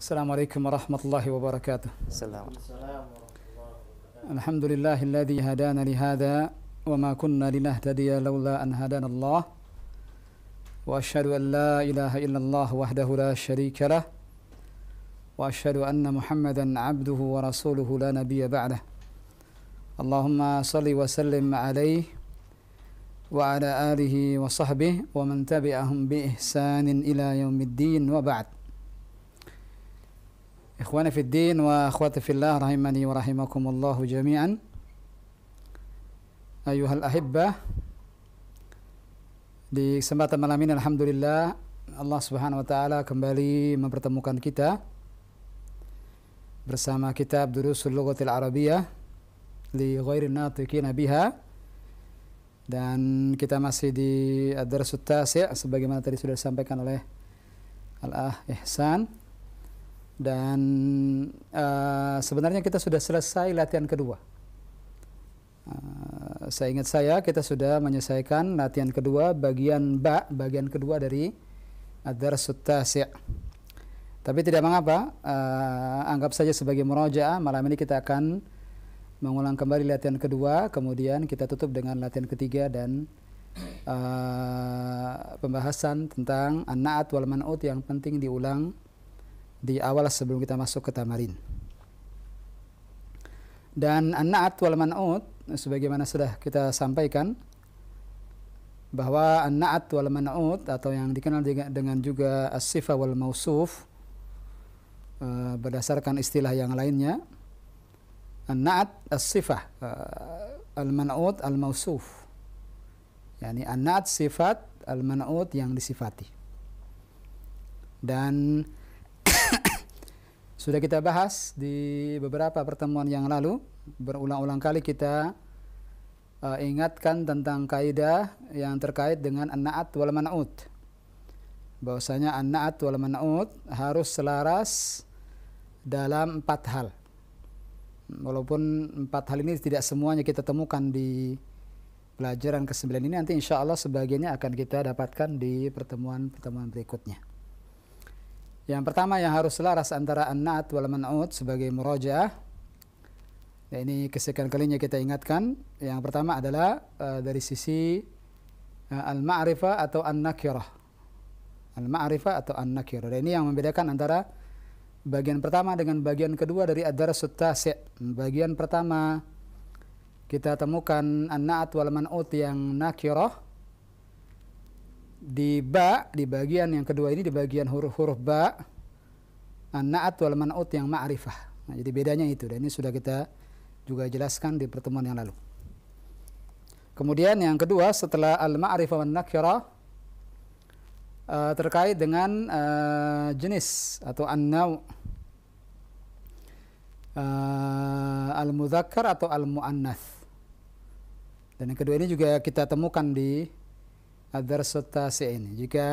السلام عليكم ورحمة الله وبركاته السلام الحمد لله الذي هدانا لهذا وما كنا لنهتدي لولا أن هدانا الله وأشهد أن لا إله إلا الله وحده لا شريك له وأشهد أن محمدا عبده ورسوله لا نبي بعده اللهم صل وسلم عليه وعلى آله وصحبه ومن تبعهم بإحسان إلى يوم الدين وبعد Ikhwani fi din wa akhwati fillah rahimani wa rahimakumullahu jami'an. Ayuhal Ahibba Di kesempatan malam ini alhamdulillah Allah Subhanahu wa taala kembali mempertemukan kita bersama kitab Durusul Lughatil Arabiyah li ghairi natiqina biha dan kita masih di ad Tasi' sebagaimana tadi sudah disampaikan oleh Al-Ah Ihsan dan uh, sebenarnya kita sudah selesai latihan kedua. Uh, saya ingat saya kita sudah menyelesaikan latihan kedua bagian ba bagian kedua dari adar eh, sutasya. Tapi tidak mengapa, uh, anggap saja sebagai meroja malam ini kita akan mengulang kembali latihan kedua, kemudian kita tutup dengan latihan ketiga dan uh, pembahasan tentang an-na'at wal man'ut yang penting diulang di awal sebelum kita masuk ke tamarin. Dan an-na'at wal man'ut sebagaimana sudah kita sampaikan bahwa an-na'at wal man'ut atau yang dikenal dengan juga as sifah wal mausuf eh, berdasarkan istilah yang lainnya an-na'at as-sifah eh, al-man'ut al-mausuf yakni an-na'at sifat al-man'ut yang disifati dan sudah kita bahas di beberapa pertemuan yang lalu, berulang-ulang kali kita uh, ingatkan tentang kaidah yang terkait dengan an-na'at wal man'ut. Bahwasanya an-na'at wal man'ut harus selaras dalam empat hal. Walaupun empat hal ini tidak semuanya kita temukan di pelajaran ke-9 ini nanti insya Allah sebagiannya akan kita dapatkan di pertemuan-pertemuan berikutnya. Yang pertama yang harus selaras antara an-na'at wal man'ut sebagai murojaah. Ya, ini kesekian kalinya kita ingatkan. Yang pertama adalah uh, dari sisi uh, al-ma'rifah atau an-nakirah. Al-ma'rifah atau an-nakirah. ini yang membedakan antara bagian pertama dengan bagian kedua dari adar sutasi. Bagian pertama kita temukan an-na'at wal man'ut yang nakirah di ba di bagian yang kedua ini di bagian huruf-huruf ba an-na'at wal man'ut yang ma'rifah. Nah, jadi bedanya itu dan ini sudah kita juga jelaskan di pertemuan yang lalu. Kemudian yang kedua setelah al-ma'rifah wan nakirah eh, uh, terkait dengan uh, jenis atau an-naw' uh, eh, al-mudzakkar atau al-muannats. Dan yang kedua ini juga kita temukan di ad-darsut ini. Jika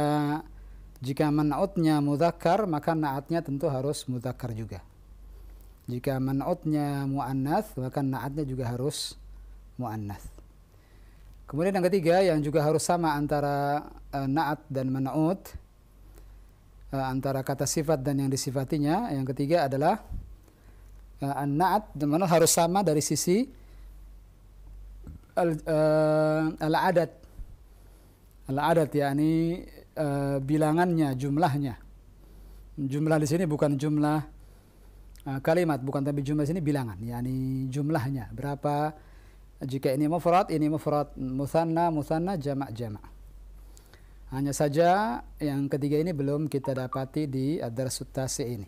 jika manautnya mudzakkar maka na'atnya tentu harus mudzakkar juga. Jika manautnya mu'annath, maka na'atnya juga harus mu'annath. Kemudian yang ketiga yang juga harus sama antara uh, na'at dan manaut, uh, eh, antara kata sifat dan yang disifatinya. Yang ketiga adalah uh, eh, naat dan harus sama dari sisi al-adat. Uh, al al-adat yakni e, bilangannya, jumlahnya. Jumlah di sini bukan jumlah e, kalimat, bukan tapi jumlah di sini bilangan, yakni jumlahnya. Berapa jika ini mufrad, ini mufrad musanna, musanna jamak jamak. Hanya saja yang ketiga ini belum kita dapati di adar sutasi ini.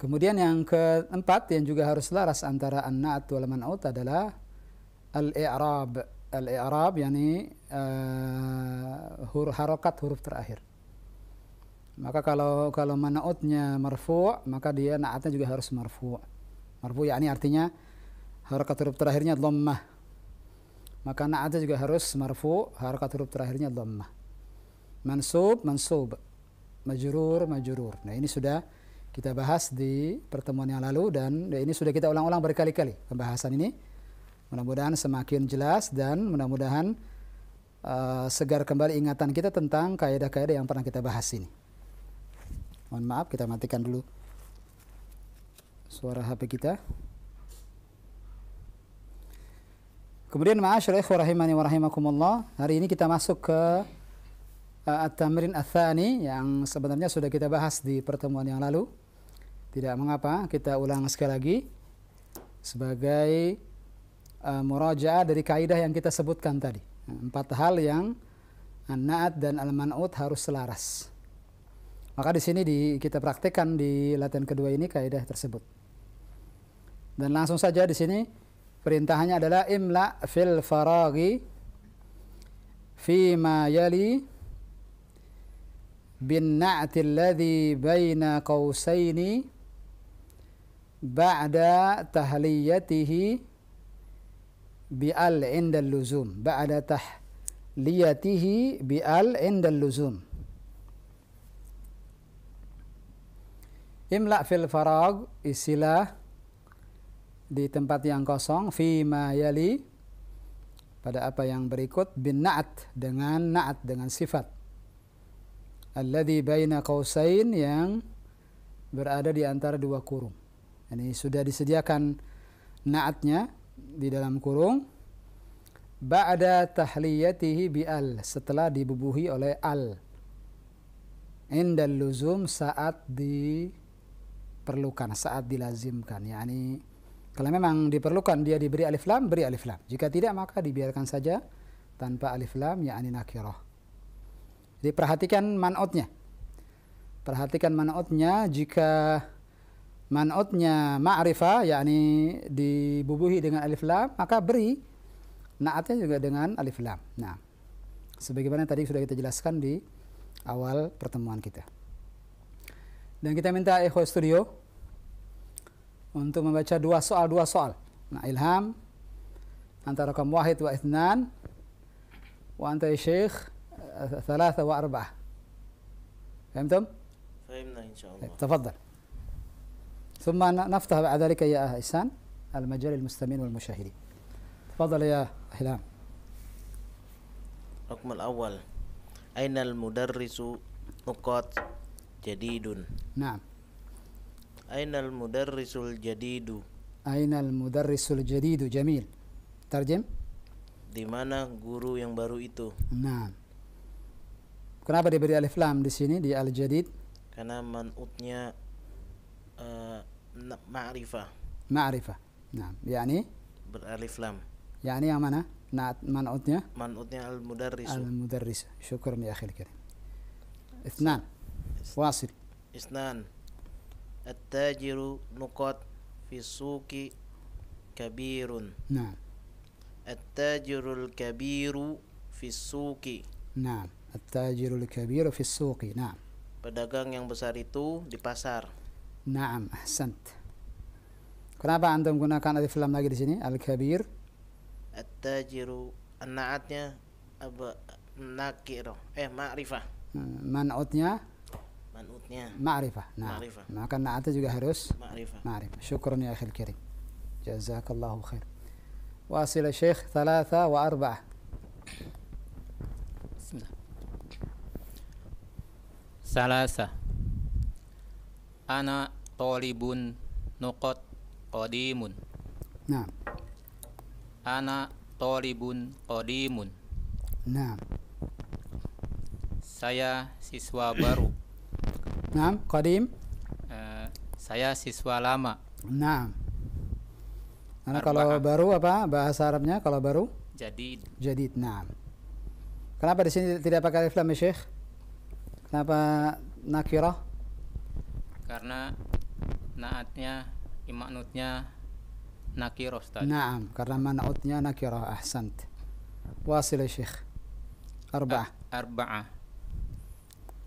Kemudian yang keempat yang juga harus laras antara an-na'at wal man'ut adalah al-i'rab al-i'rab yakni uh, harokat huruf terakhir. Maka kalau kalau manautnya marfu, maka dia naatnya juga harus marfu. Marfu yakni artinya harokat huruf terakhirnya dhammah. Maka naatnya juga harus marfu, harokat huruf terakhirnya dhammah. Mansub, mansub. Majrur, majrur. Nah, ini sudah kita bahas di pertemuan yang lalu dan ini sudah kita ulang-ulang berkali-kali pembahasan ini Mudah-mudahan semakin jelas dan mudah-mudahan uh, segar kembali ingatan kita tentang kaidah-kaidah yang pernah kita bahas ini. Mohon maaf, kita matikan dulu suara HP kita. Kemudian ma'asyar warahimani rahimani Hari ini kita masuk ke uh, At-Tamrin Athani yang sebenarnya sudah kita bahas di pertemuan yang lalu. Tidak mengapa, kita ulang sekali lagi sebagai uh, murajaah dari kaidah yang kita sebutkan tadi. Empat hal yang an-naat dan al-man'ut harus selaras. Maka di sini di, kita praktekkan di latihan kedua ini kaidah tersebut. Dan langsung saja di sini perintahnya adalah imla fil faragi fi ma yali bin na'ti alladhi baina qausaini ba'da tahliyatihi bi'al indal luzum ba'da tahliyatihi bi'al indal luzum imla fil farag isilah di tempat yang kosong fi ma yali pada apa yang berikut bin na'at dengan na'at dengan sifat alladhi baina qausain yang berada di antara dua kurung ini sudah disediakan naatnya di dalam kurung ba'da tahliyatihi bi al setelah dibubuhi oleh al indal luzum saat diperlukan saat dilazimkan yakni kalau memang diperlukan dia diberi alif lam beri alif lam jika tidak maka dibiarkan saja tanpa alif lam yakni nakirah jadi perhatikan manotnya perhatikan manutnya jika manutnya ma'rifah yakni dibubuhi dengan alif lam maka beri naatnya juga dengan alif lam. Nah, sebagaimana tadi sudah kita jelaskan di awal pertemuan kita. Dan kita minta Echo Studio untuk membaca dua soal dua soal. Nah, ilham antara kaum wahid wa ithnan wa anta ya syekh eh, thalatha wa arba'ah. Fahimtum? Fahimna insyaallah. Tafadhal. ثم نفتح بعد ذلك يا إحسان المجال المستمعين والمشاهدين تفضل يا هلام رقم الأول أين المدرس نقاط جديد نعم أين المدرس الجديد أين المدرس الجديد جميل ترجم di mana guru yang baru itu. Nah, kenapa diberi alif lam di sini di al jadid? Karena manutnya uh, ma'rifah. Ma'rifah. Nah, yani beralif lam. Yani yang mana? Nah, man'utnya? Man'utnya al-mudarris. Al-mudarris. Syukran ya akhil karim. Ithnan. Wasil. Isnan. At-tajiru nuqat fi suqi kabirun. Nah. At-tajirul kabiru fi suqi. Nah. At-tajirul kabiru fi suqi. Nah. Pedagang yang besar itu di pasar. نعم أحسنت كنا با عندهم كنا كان هذا فيلم ناقد سني الكبير التاجر النعتنيا أب ناكيرو إيه معرفة من أتنيا من أتنيا معرفة نعم معرفة ما كان نعتنيا juga harus معرفة معرفة شكرا يا أخي الكريم جزاك الله خير واصل الشيخ ثلاثة وأربعة بسم الله ثلاثة ana tolibun nukot kodimun Nah. Ana tolibun kodimun Nah. Saya siswa baru Nah. kodim uh, eh, Saya siswa lama Nah. Nah, kalau baru apa bahasa Arabnya kalau baru? Jadi. Jadid, Nah. Kenapa di sini tidak pakai alif lam, ya, Syekh? Kenapa nakirah? karena naatnya imanutnya nakiro Ustaz. Naam, karena manautnya nakiro ahsant. Wasil ya Syekh. Arba'ah. Arba'ah.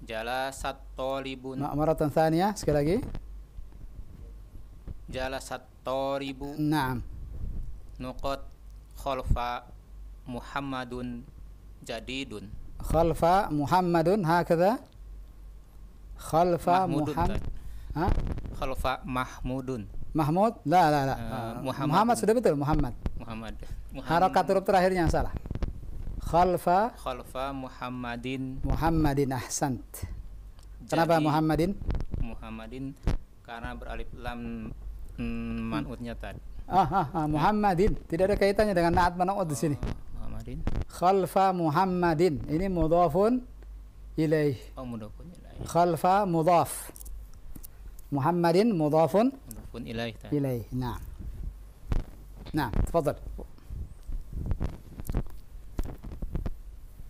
Jalasat talibun. Ma'maratan thaniyah, sekali lagi. jala Jalasat taribu. Naam. Nuqat khalfa Muhammadun jadidun. Khalfa Muhammadun hakadha. Khalfa Muhammad. Ha? Khalfa Mahmudun. Mahmud? La la la. Uh, Muhammad. Muhammad sudah betul Muhammad. Muhammad. Muhammad. Harokat huruf terakhirnya yang salah. Khalfa Khalfa Muhammadin. Muhammadin ahsant. Jadi, Kenapa Muhammadin? Muhammadin karena beralif lam mm, manutnya tadi. Ah, ah, ah, Muhammadin tidak ada kaitannya dengan naat manut di oh, sini. Muhammadin. Khalfa Muhammadin. Ini mudhafun ilaih. Oh, mudhafun ilaih. Khalfa mudhaf. Muhammadin mudhafun mudhafun ilaih. Ilaih. Naam. Naam, tafadhal.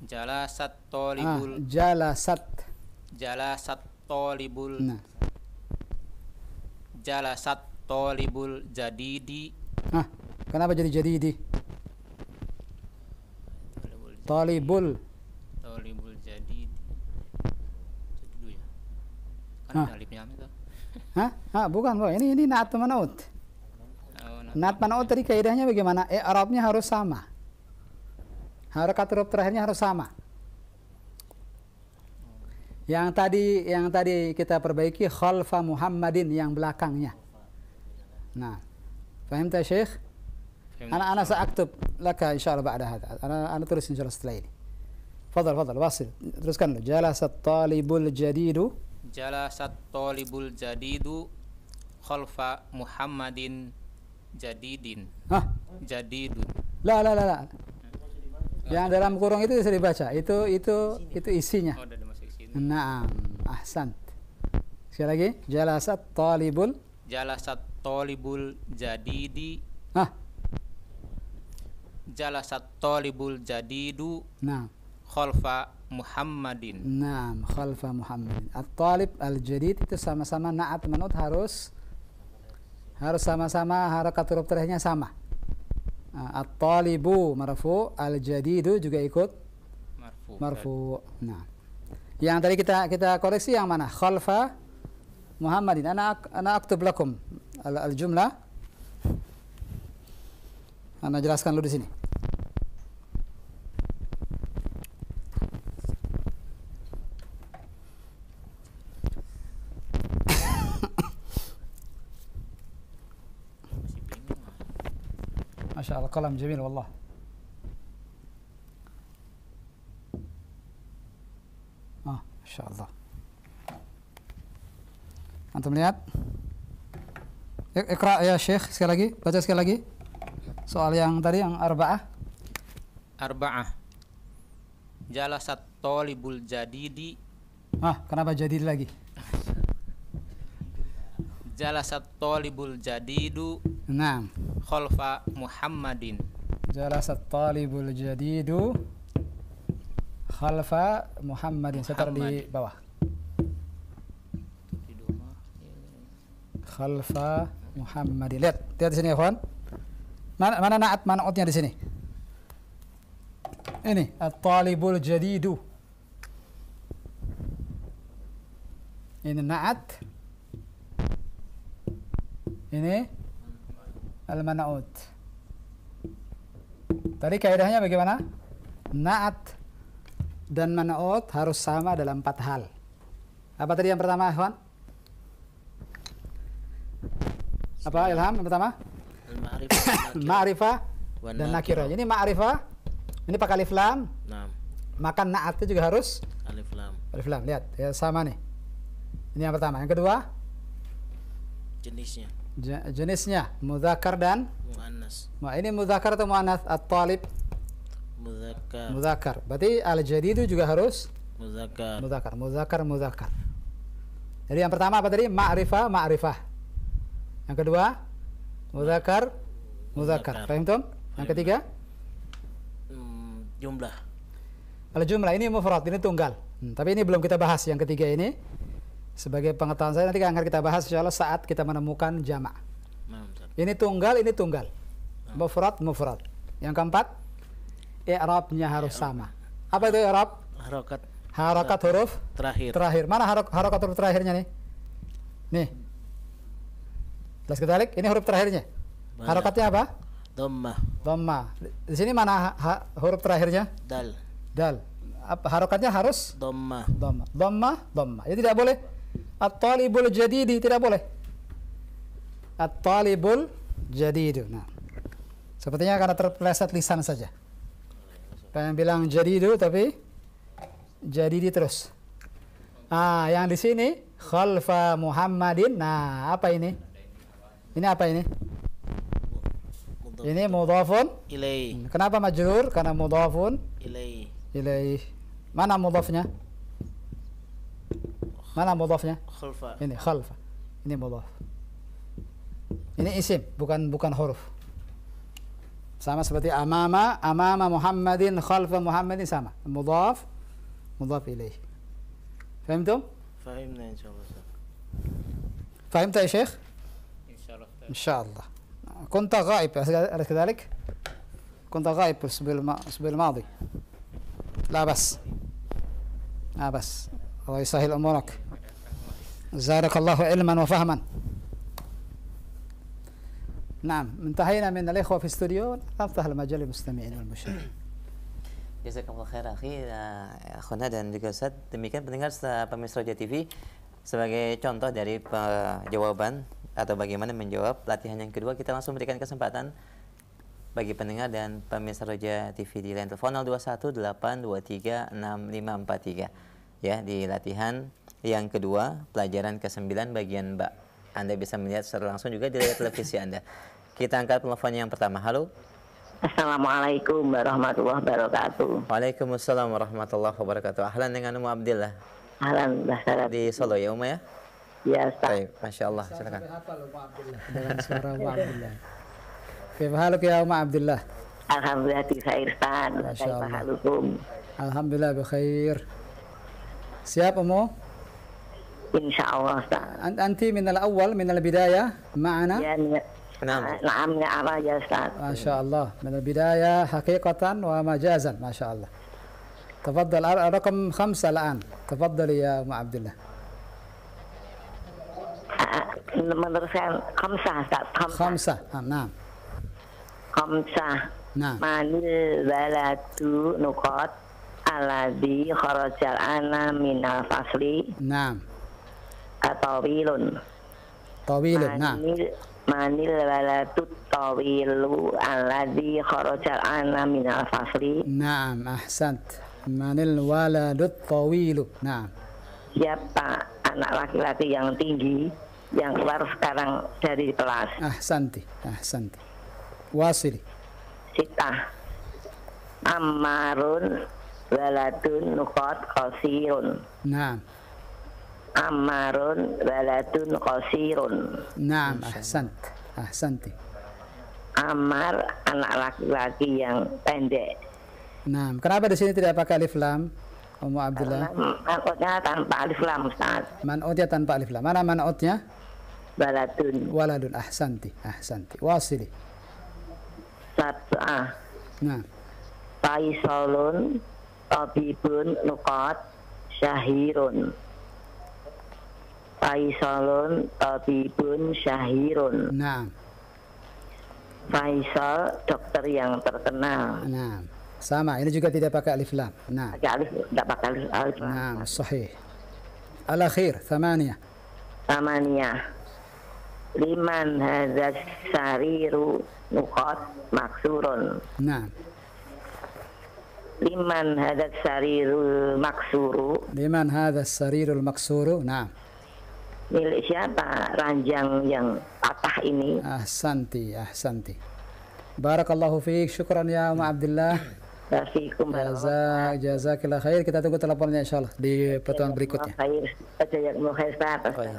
Jalasat ah, talibul. Ah, jalasat. Jalasat talibul. Nah. Jalasat talibul jadidi. Ah, kenapa jadi jadidi? Talibul. talibul. Hah? Ah, bukan, Bro. Ini ini naat manaut. Oh, naat manaut tadi kaidahnya bagaimana? Eh, Arabnya harus sama. Harakat huruf terakhirnya harus sama. Yang tadi yang tadi kita perbaiki khalfa Muhammadin yang belakangnya. Nah, paham tak Syekh? Anak anak saya laka insyaallah ba'da hadha. Ana ana tulis insyaallah setelah ini. Fadal, fadal, wasil. Teruskan. Jalasat talibul jadidu jalasat tolibul jadidu khalfa Muhammadin jadidin. Hah? Jadidun. La la la la. Yang dalam kurung itu bisa dibaca. Itu itu itu isinya. Oh, ahsan. Sekali lagi, jalasat tolibul jalasat tolibul jadidi. Hah? Jalasat tolibul jadidu. Nah. Khalfa Muhammadin. Nah, khalfa Muhammadin. At-talib al-jadid itu sama-sama na'at manut harus harus sama-sama harakat huruf terakhirnya sama. Ah, at-talibu marfu, al-jadidu juga ikut marfu. marfu. Nah. Yang tadi kita kita koreksi yang mana? Khalfa Muhammadin. Ana ana aktub lakum al-jumlah. Ana jelaskan dulu di sini. شاء الله كلام جميل والله ah ما شاء الله antum ya Syekh sekali lagi baca sekali lagi soal yang tadi yang arba'ah arba'ah jalasat talibul jadidi ah kenapa jadi lagi jalasat talibul jadidu Nah khalfa Muhammadin. Jalasa talibul jadidu khalfa Muhammadin. Setar di bawah. Khalfa Muhammadin. Lihat, lihat di sini ya, Mana mana naat manutnya di sini? Ini at-talibul jadidu. Ini naat. Ini al manaut Tadi kaidahnya bagaimana? Na'at dan manaut harus sama dalam empat hal. Apa tadi yang pertama, Ikhwan? Apa Ilham yang pertama? Ma'rifah dan nakira. Ini ma'rifah, ini pakai alif lam. Nah. Maka na'atnya juga harus alif lam. Alif lam, lihat, ya sama nih. Ini yang pertama. Yang kedua? Jenisnya jenisnya muzakkar dan muannas. ini muzakkar atau muannas? At-talib Muzakkar. Muzakkar. Berarti al-jadidu juga harus muzakkar. Muzakkar. Muzakkar. Muzakkar. Jadi yang pertama apa tadi? Ma'rifah, ma'rifah. Yang kedua muzakkar muzakkar. Paham Yang ketiga hmm, jumlah. Al-jumlah ini mufrad, ini tunggal. Hmm, tapi ini belum kita bahas yang ketiga ini. Sebagai pengetahuan saya nanti akan kita bahas insya Allah saat kita menemukan jamak. Ini tunggal, ini tunggal. Mufrad, mufrad. Yang keempat, i'rabnya harus sama. Apa itu i'rab? Harokat. Harokat huruf terakhir. Terakhir. Mana harokat huruf terakhirnya nih? Nih. Terus kita lihat. Ini huruf terakhirnya. Harokatnya apa? Dhamma. Dhamma. Di sini mana huruf terakhirnya? Dal. Dal. Apa harokatnya harus? Dhamma. Dhamma. Dhamma, dhamma. Ya tidak boleh At-talibul jadidi tidak boleh. At-talibul jadidu. Nah. Sepertinya karena terpeleset lisan saja. Pengen bilang jadidu tapi jadidi terus. Ah, yang di sini khalfa Muhammadin. Nah, apa ini? Ini apa ini? Ini mudhafun ilaih. Hmm, kenapa majrur? Karena mudhafun ilaih. Ilaih. Mana mudhafnya? Mana mudhafnya? Khulfa. Ini khalfa. Ini mudhaf. Ini isim, bukan bukan huruf. Sama seperti amama, amama Muhammadin, khalfa Muhammadin sama. Mudhaf, mudhaf ilaih. Fahimtum? Fahimna insyaallah. Fahimta ya Syekh? Insyaallah. Insyaallah. كنت غائب أليس كذلك؟ كنت غائب الأسبوع الماضي لا بس لا بس الله يسهل أمورك زارك الله علما وفهما نعم انتهينا من الإخوة في استوديو نفتح المجال للمستمعين والمشاهدين Jazakumullah khair akhi, eh, akhuna dan juga Ustaz. Demikian pendengar pemirsa Raja TV sebagai contoh dari eh, jawaban atau bagaimana menjawab latihan yang kedua kita langsung berikan kesempatan bagi pendengar dan pemirsa Roja TV di line telepon 0218236543. ya di latihan yang kedua, pelajaran ke-9 bagian Mbak Anda bisa melihat secara langsung juga di layar televisi Anda. Kita angkat telepon yang pertama. Halo. Assalamualaikum warahmatullahi wabarakatuh. Waalaikumsalam warahmatullahi wabarakatuh. Ahlan dengan Umu Abdillah. Ahlan, bahasa Di Solo ya Umu ya? Ya, Ustaz. Baik, Masya Allah, silakan. Dengan suara Umu Abdillah. ya Umu Abdillah. Alhamdulillah, khair, Ustaz. Alhamdulillah, bikhair. Siap Umu? Insya Allah. Anti min awal awwal min al-bidayah ma'ana? Ya. Naam. Ah, naam ya ya Ustaz. Masyaallah. Allah. al-bidayah haqiqatan wa majazan, masyaallah. Tafaddal raqam 5 al-an. Tafaddali ya Um Abdullah. Ah, ah, Nomor saya 5 Ustaz. 5. Naam. 5. Naam. Ma'al zalatu nuqat aladhi kharajal ana min al-fasli. Ah, Tawilun. Tawilun. Manil, manil wala tut tawilu alladhi kharajal ana min al-fasli. Naam, ahsant. Manil wala tut tawilu. Naam. Siapa ya, anak laki-laki yang tinggi yang keluar sekarang dari kelas? Ahsanti, ahsanti. Wasili. Sita. Ammarun waladun nukot kosirun. Naam. Ammarun baladun qasirun. Nah, ahsan. Ahsan. Ammar anak laki-laki yang pendek. Nah, kenapa di sini tidak pakai alif lam? Ummu Abdullah. Manutnya tanpa alif lam, Ustaz. Manutnya tanpa alif lam. Mana manutnya? Baladun. Waladun, ahsanti. Ahsanti. Wasili. Sab'ah. Nah. Faisalun, Tabibun, Nukat, Syahirun. Faisalun tabibun syahirun. Nah. Faisal dokter yang terkenal. Nah. Sama, ini juga tidak pakai alif lam. Nah. Pakai alif, tidak pakai alif, alif lam. Nah, sahih. Al-akhir, thamaniyah. Thamaniyah. Liman hadas sariru nukot maksurun. Nah. Liman hadas sariru maksuru. Liman hadas sariru maksuru. Nah milik siapa ranjang yang patah ini? ah Santi ah Santi Barakallahu fiik. Syukran ya Ma Abdullah. Assalamualaikum warahmatullahi Jazakillah khair. Kita tunggu teleponnya insya Allah di pertemuan berikutnya. Oh, iya.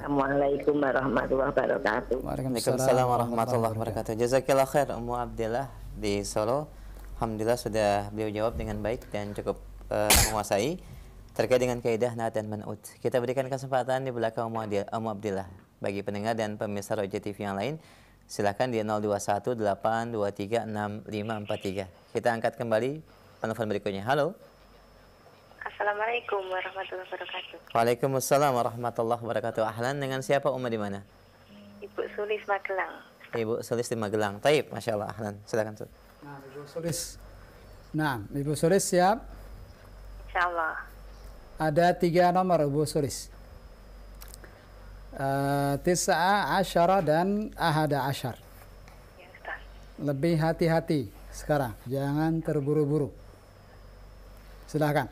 Assalamualaikum warahmatullahi wabarakatuh. Waalaikumsalam warahmatullahi wabarakatuh. Jazakillah khair Ummu Abdullah di Solo. Alhamdulillah sudah beliau jawab dengan baik dan cukup uh, menguasai terkait dengan kaidah naat dan manut. Kita berikan kesempatan di belakang Om Adil, Abdillah bagi pendengar dan pemirsa Roja TV yang lain. Silakan di 0218236543. Kita angkat kembali penelpon berikutnya. Halo. Assalamualaikum warahmatullahi wabarakatuh. Waalaikumsalam warahmatullahi wabarakatuh. Ahlan dengan siapa Umar di mana? Ibu Sulis Magelang. Ibu Sulis di Magelang. Taib, masya Allah. Ahlan, silakan. Nah, Ibu Sulis. Nah, Ibu Sulis siap. Insya Allah ada tiga nomor Bu Sulis. Uh, eh, Tis'a asyara dan ahada asyar. Lebih hati-hati sekarang. Jangan terburu-buru. Silahkan.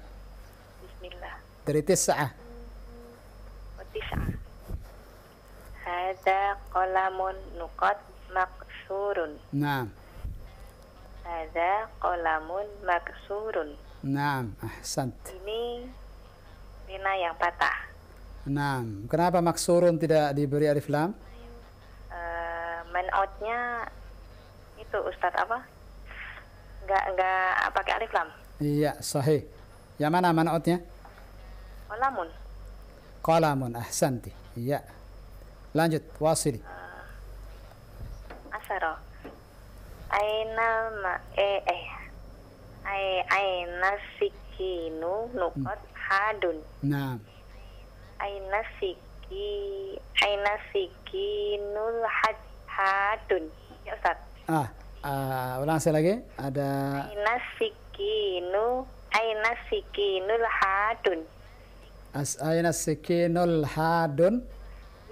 Bismillah. Dari tisa'a. Oh, tis'a. Hada kolamun nukot maksurun. Naam. Hada kolamun maksurun. Ah, ahsant. Ini Lina yang patah. Enam. Kenapa maksurun tidak diberi alif lam? Uh, man outnya itu Ustaz apa? Enggak enggak pakai alif lam. Iya, sahih. Yang mana man outnya? Kolamun. Kolamun, ahsanti. Iya. Lanjut, wasili. Uh, asaro. Ainal ma eh eh. Ai sikinu nukot hmm. hadun. Nah. Aina siki aina siki nul had, hadun. Ya Ustaz. Ah, uh, ulang saya lagi. Ada aina sikinu aina sikinul hadun. As aina sikinul hadun.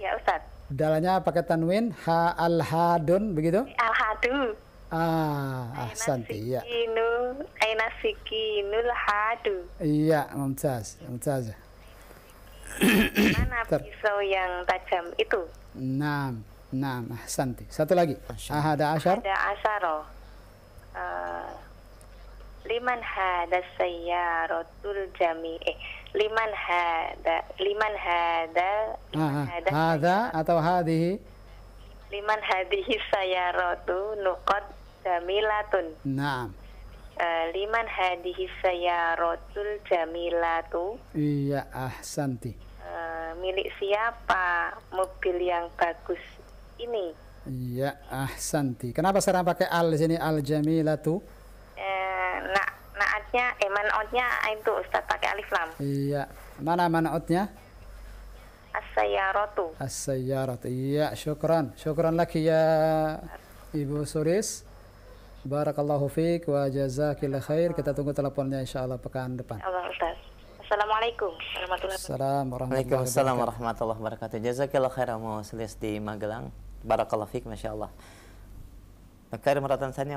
Ya Ustaz. Dalanya pakai tanwin ha al hadun begitu? Al hadun. Ah, ahsanti ya. Aina sikinul hadu. Iya, mumtaz, mumtaz. Mana pisau yang tajam itu? Naam, naam, Santi, Satu lagi. Ahada asyar. ashar. asyaro. Uh, eh, liman hada sayyaratul jami'i. Eh, liman hada, liman hada, ah, liman ah. hada. Hada atau hadihi? liman hadihi sayaratu nuqad jamilatun. Naam. Uh, liman hadihi sayaratul jamilatu. Iya, ahsanti. Uh, milik siapa mobil yang bagus ini? Iya, ahsanti. Kenapa sekarang pakai al di sini al jamilatu? Uh, nak naatnya eh manotnya itu Ustaz pakai alif lam. Iya. Mana manotnya? As-sayyaratu. As-sayyaratu. Iya, syukran. Syukran lagi ya Ibu Suris. Barakallahu fiik wa jazakillah khair. Kita tunggu teleponnya insyaallah pekan depan. Allah Ustaz. Assalamualaikum warahmatullahi wabarakatuh. Waalaikumsalam warahmatullahi wabarakatuh. Jazakillah khair mau Suris di Magelang. Barakallahu fiik masyaallah. Nukarir meratan sani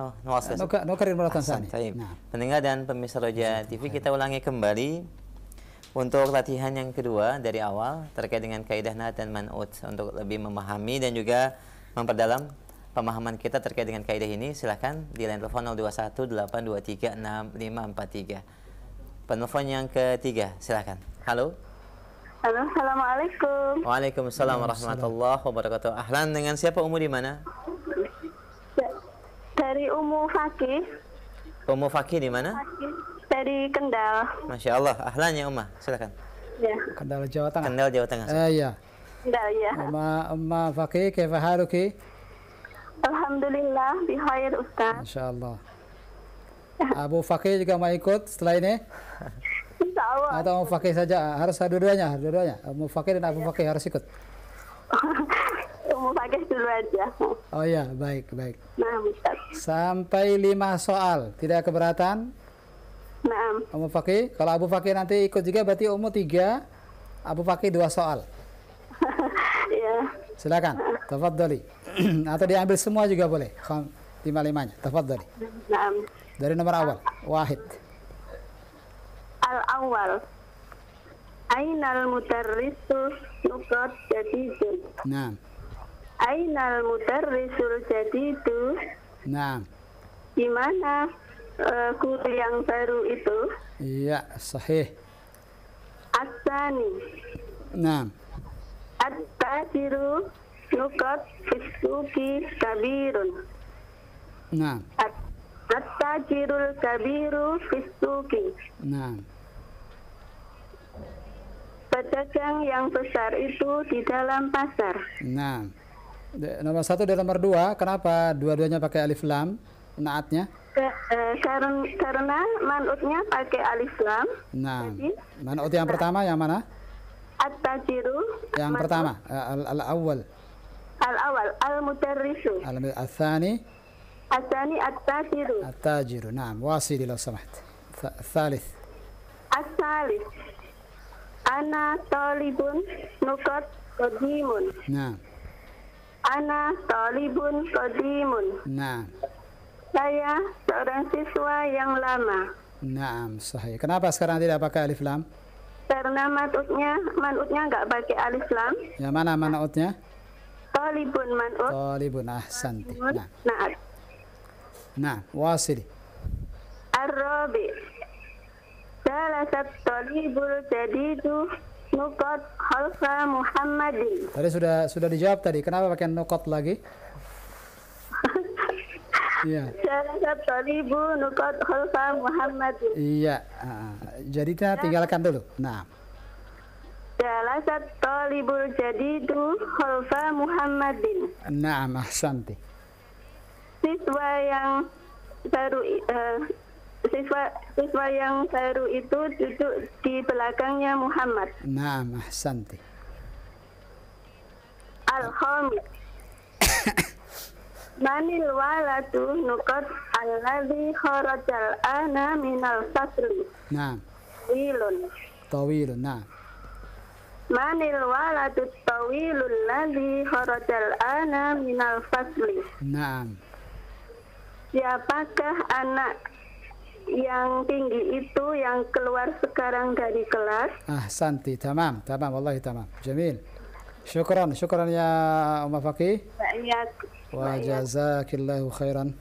Nukarir meratan sani. Nah. Pendengar dan pemirsa Roja TV kita ulangi kembali untuk latihan yang kedua dari awal terkait dengan kaidah naat dan man'ut untuk lebih memahami dan juga memperdalam pemahaman kita terkait dengan kaidah ini silahkan di line telepon 0218236543. Penelpon yang ketiga silahkan. Halo. Halo, assalamualaikum. Waalaikumsalam warahmatullahi wabarakatuh. Ahlan dengan siapa umur di mana? Dari umur Fakih. Umur Fakih di mana? Fakir dari Kendal. Masya Allah, ahlan ya Uma, silakan. Ya. Kendal Jawa Tengah. Kendal Jawa Tengah. Eh, iya. Kendal ya. Uma Uma Fakih, kaifa haluki? Alhamdulillah, bihair Ustaz. Masya Allah. Ya. Abu Fakih juga mau ikut setelah ini? Insya Allah. Atau mau Fakih saja, harus dua-duanya, dua-duanya. Abu Fakih dan Abu Fakih harus ikut. Mau pakai dulu aja. Oh ya, baik, baik. Nah, Sampai lima soal, tidak keberatan? Nah, Umu Fakih. Kalau Abu Fakih nanti ikut juga berarti umur tiga, Abu Fakih dua soal. Iya. Silakan. Tafadhali. Atau diambil semua juga boleh. Kham, lima limanya. Tafadhali. Naam. Dari nomor awal. Wahid. Al awal. Ainal mutarrisu nukat jadidun. Naam. Ainal mutarrisul jadidu. Naam. Di mana guru eh, yang baru itu. Iya, sahih. Asani. Nah. At-tasiru nukat fisuki kabirun. Nah. At-tajirul kabiru fisuki. Nah. Pedagang yang besar itu di dalam pasar. Nah. Nomor satu dan nomor dua, kenapa dua-duanya pakai alif lam? naatnya eh, karena manutnya pakai alif lam. Nah, Jadi, manut yang nah. pertama yang mana? At-tajiru. Yang manut. pertama, eh, al-awwal. Al-awwal, al-mutarrisu. Al-thani. Al-thani at-tajiru. At-tajiru. Naam, wasili law samaht. الثالث الثالث Ana talibun nukat kodimun. Nah. Ana talibun kodimun. Nah. Saya seorang siswa yang lama. Naam, sahih. Kenapa sekarang tidak pakai alif lam? Karena manutnya, manutnya nggak pakai alif lam. Ya mana manutnya? Tolibun manut. Tolibun ah, Nah. Nah. Nah, wasili. Ar-Rabi. satu tolibul jadidu nukot khalfa Muhammadin. Tadi sudah sudah dijawab tadi. Kenapa pakai nukot lagi? Iya. Iya. Jadi kita ya. tinggalkan dulu. Nah. Jalasat ya, talibul jadidu khalfa Muhammadin. Nah, Santi. Siswa yang baru eh, siswa siswa yang baru itu duduk di belakangnya Muhammad. Nah, Santi. Al-Khamis. Manil walatu nukot alladhi kharajal ana minal fasli. Nah. Tawilun. Tawilun, nah. Manil walatu tawilul ladhi kharajal ana minal fasli. Nah. Siapakah anak yang tinggi itu yang keluar sekarang dari kelas? Ah, santi, tamam, tamam, wallahi tamam. Jamil. Syukran, syukran ya Umar Fakih. Ya, Wajazakillahu khairan.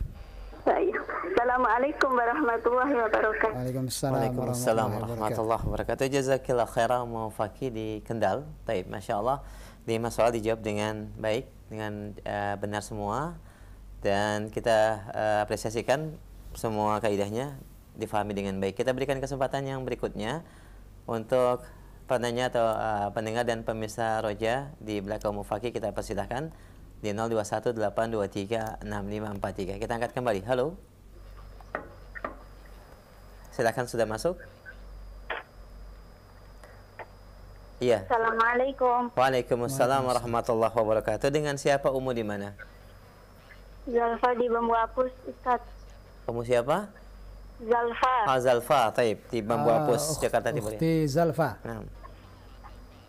Assalamualaikum warahmatullahi wabarakatuh. Waalaikumsalam, Waalaikumsalam warahmatullahi wabarakatuh. Jazakillah khairan mau di Kendal. Taib, Masya Allah. Lima soal dijawab dengan baik, dengan uh, benar semua. Dan kita uh, apresiasikan semua kaidahnya difahami dengan baik. Kita berikan kesempatan yang berikutnya untuk penanya atau uh, pendengar dan pemirsa Roja di belakang Mufaki kita persilahkan di 0218236543. Kita angkat kembali. Halo. Silakan sudah masuk. Iya. Assalamualaikum. Waalaikumsalam warahmatullahi wabarakatuh. Dengan siapa umu di mana? Zalfa di Bambu Apus, Ustaz. Umu siapa? Zalfa. Ah, Zalfa, taib. Di Bambu ah, Apus, uh, Jakarta Timur. Ukhti Zalfa. Nah.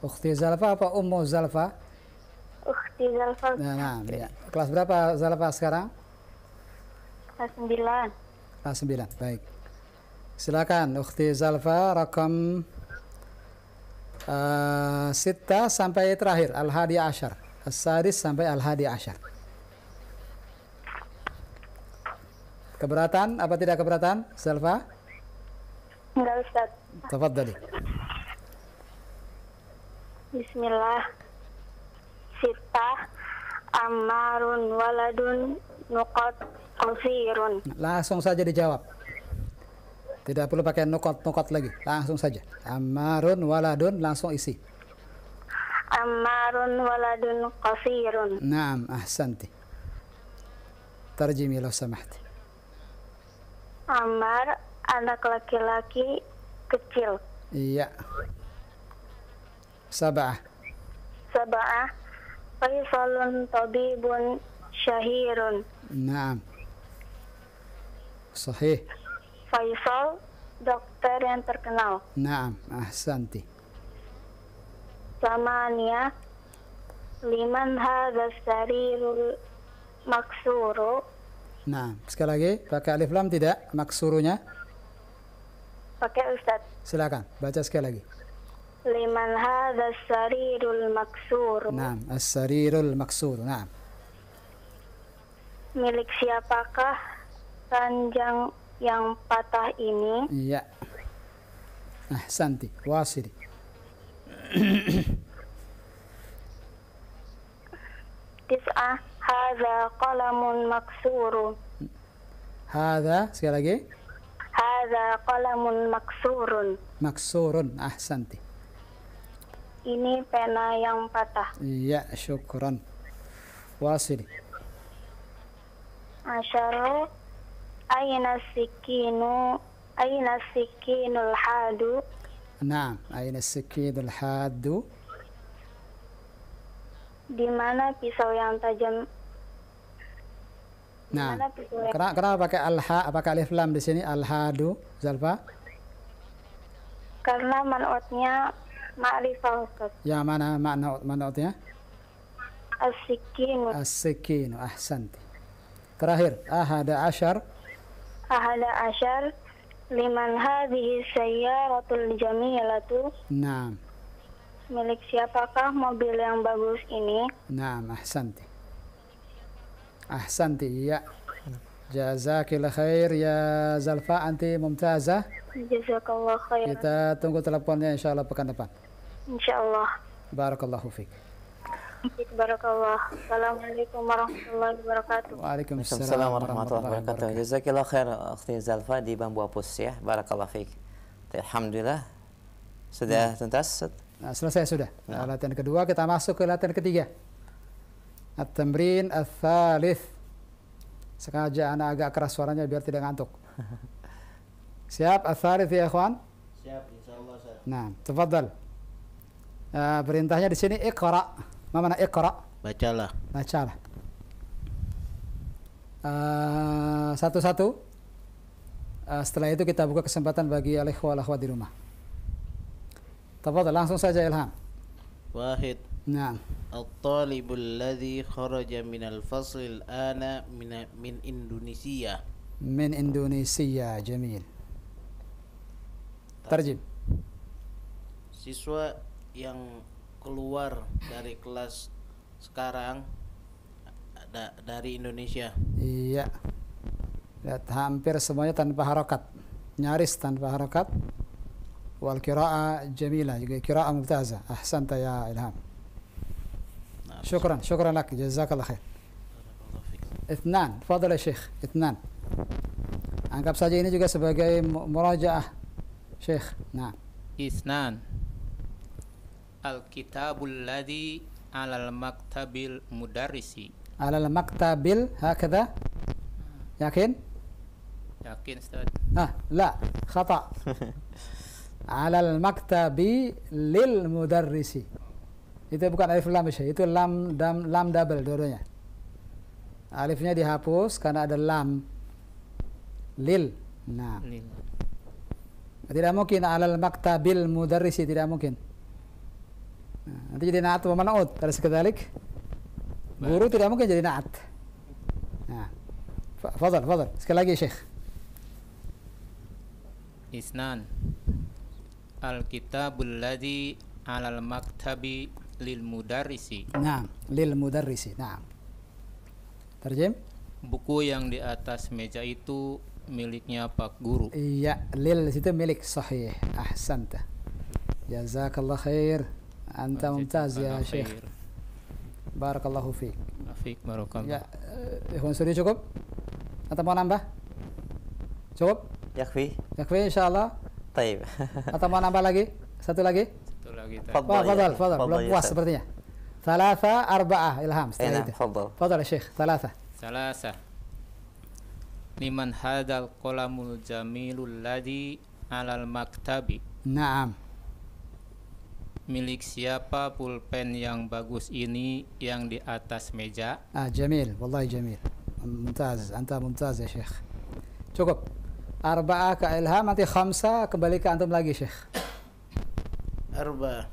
Ukhti Zalfa apa Ummu Zalfa? Ukti uh, Zalfa. Nah, nah, ya. Kelas berapa Zalfa sekarang? Kelas 9. Kelas 9. Baik. Silakan Ukti Zalfa rakam uh, eh, Sita sampai terakhir Al-Hadi Ashar As-Sadis sampai Al-Hadi Ashar Keberatan apa tidak keberatan Zalfa? Enggak Ustaz Tafadhali Bismillah sittah ammarun waladun nukot kusirun Langsung saja dijawab. Tidak perlu pakai nukot-nukot lagi. Langsung saja. Ammarun waladun langsung isi. Ammarun waladun kusirun Naam, ahsanti. Tarjimi lo samahti. Ammar anak laki-laki kecil. Iya. Sabah. Sabah. Faisalun tabibun syahirun. Naam. Sahih. Faisal dokter yang terkenal. Naam, ahsanti. Samania liman hadha sarirul maksuru. Naam, sekali lagi pakai alif lam tidak maksurunya? Pakai Ustaz. Silakan, baca sekali lagi liman hadha sarirul maksur. Naam, as-sarirul maksur. Naam. Milik siapakah ranjang yang patah ini? Iya. ah Santi, wasiri. Tis'ah hadha qalamun maksuru. Hadha, sekali lagi. Hadha qalamun maksurun. Maksurun, ah Santi. Ini pena yang patah. Iya, syukuran. Wasil. Asyaru aina sikinu aina sikinul hadu. Naam, aina sikinul hadu. Di mana pisau yang tajam? Nah, kenapa, kenapa pakai alha? Apakah alif lam di sini? Alhadu, Zalfa? Karena manutnya Ma'rifah Ustaz. Ya, mana makna Asikino ya? as ah as terakhir ahsanti. Terakhir, ahada asyar. Ahada asyar liman hadhihi sayyaratul jamilatu. Naam. Milik siapakah mobil yang bagus ini? Naam, ahsanti. Ahsanti, ya. Jazakallah khair ya Zalfa anti mumtazah. Jazakallah khair. Kita tunggu teleponnya insyaallah pekan depan. Insyaallah. Barakallahu Barakallah. Assalamualaikum warahmatullahi wabarakatuh. Waalaikumsalam warahmatullahi wabarakatuh. Jazakillah khair akhti Zalfa di Bambu Apus ya. Barakallah fiqh. Alhamdulillah. Sudah hmm. tuntas? Nah, selesai sudah. Nah. nah. Latihan kedua kita masuk ke latihan ketiga. At-tamrin ats-tsalits. Sengaja anak agak keras suaranya biar tidak ngantuk. Siap ats-tsalits ya, ikhwan? Siap insyaallah, Nah, tafadhal. Eh, perintahnya di sini ikra. mana mana ikra? Bacalah. Bacalah. Eh, satu-satu. Uh, setelah itu kita buka kesempatan bagi alaihi wal di rumah. Tafadhal langsung saja Ilham. Wahid. Naam. الطالب الذي خرج من الفصل الآن من من إندونيسيا من إندونيسيا جميل ترجم siswa yang keluar dari kelas sekarang da dari Indonesia? Iya. Lihat hampir semuanya tanpa harokat. Nyaris tanpa harokat. Wal kira'a jamila juga kira'a mubtaza. Ahsanta ya Ilham. Nah, syukran, syukran lak. Jazakallah khair. Itnan, fadal ya Syekh, itnan. Anggap saja ini juga sebagai murajaah Syekh. Nah. Isnan. Alkitabul ladi alal maktabil mudarisi. Alal maktabil kata? Yakin? Yakin Ustaz. Nah, la, khata. alal maktabi lil mudarisi. Itu bukan alif lam ya, itu lam dam lam double doronya. Alifnya dihapus karena ada lam lil. Nah. Lil. Tidak mungkin alal maktabil mudarisi, tidak mungkin. Nah, nanti jadi naat wa man'ud. Terus kedalik guru tidak mungkin jadi naat. Nah. Fadal, fadal. Sekali lagi, Syekh. Isnan. Al-kitabul ladzi 'alal maktabi lil mudarrisi. Nah, lil mudarrisi. Nah. Terjem? Buku yang di atas meja itu miliknya Pak Guru. Iya, lil situ milik sahih. Ahsanta. Jazakallah khair. انت ممتاز يا شيخ بارك الله فيك فيك بارك الله يا يكون سوري cukup atau mau nambah cukup yakfi yakfi insyaallah طيب atau mau nambah lagi satu lagi ساتو lagi تفضل تفضل تفضل belum واس sepertinya ثلاثة أربعة إلهام استعيد تفضل تفضل يا شيخ ثلاثة ثلاثة لمن هذا القلم الجميل الذي على المكتب نعم milik siapa pulpen yang bagus ini yang di atas meja? Ah, jamil, wallahi jamil. Muntaz, anta muntaz ya Syekh. Cukup. Arba'a ke Ilham, nanti khamsa kembali ke antum lagi Syekh. Arba.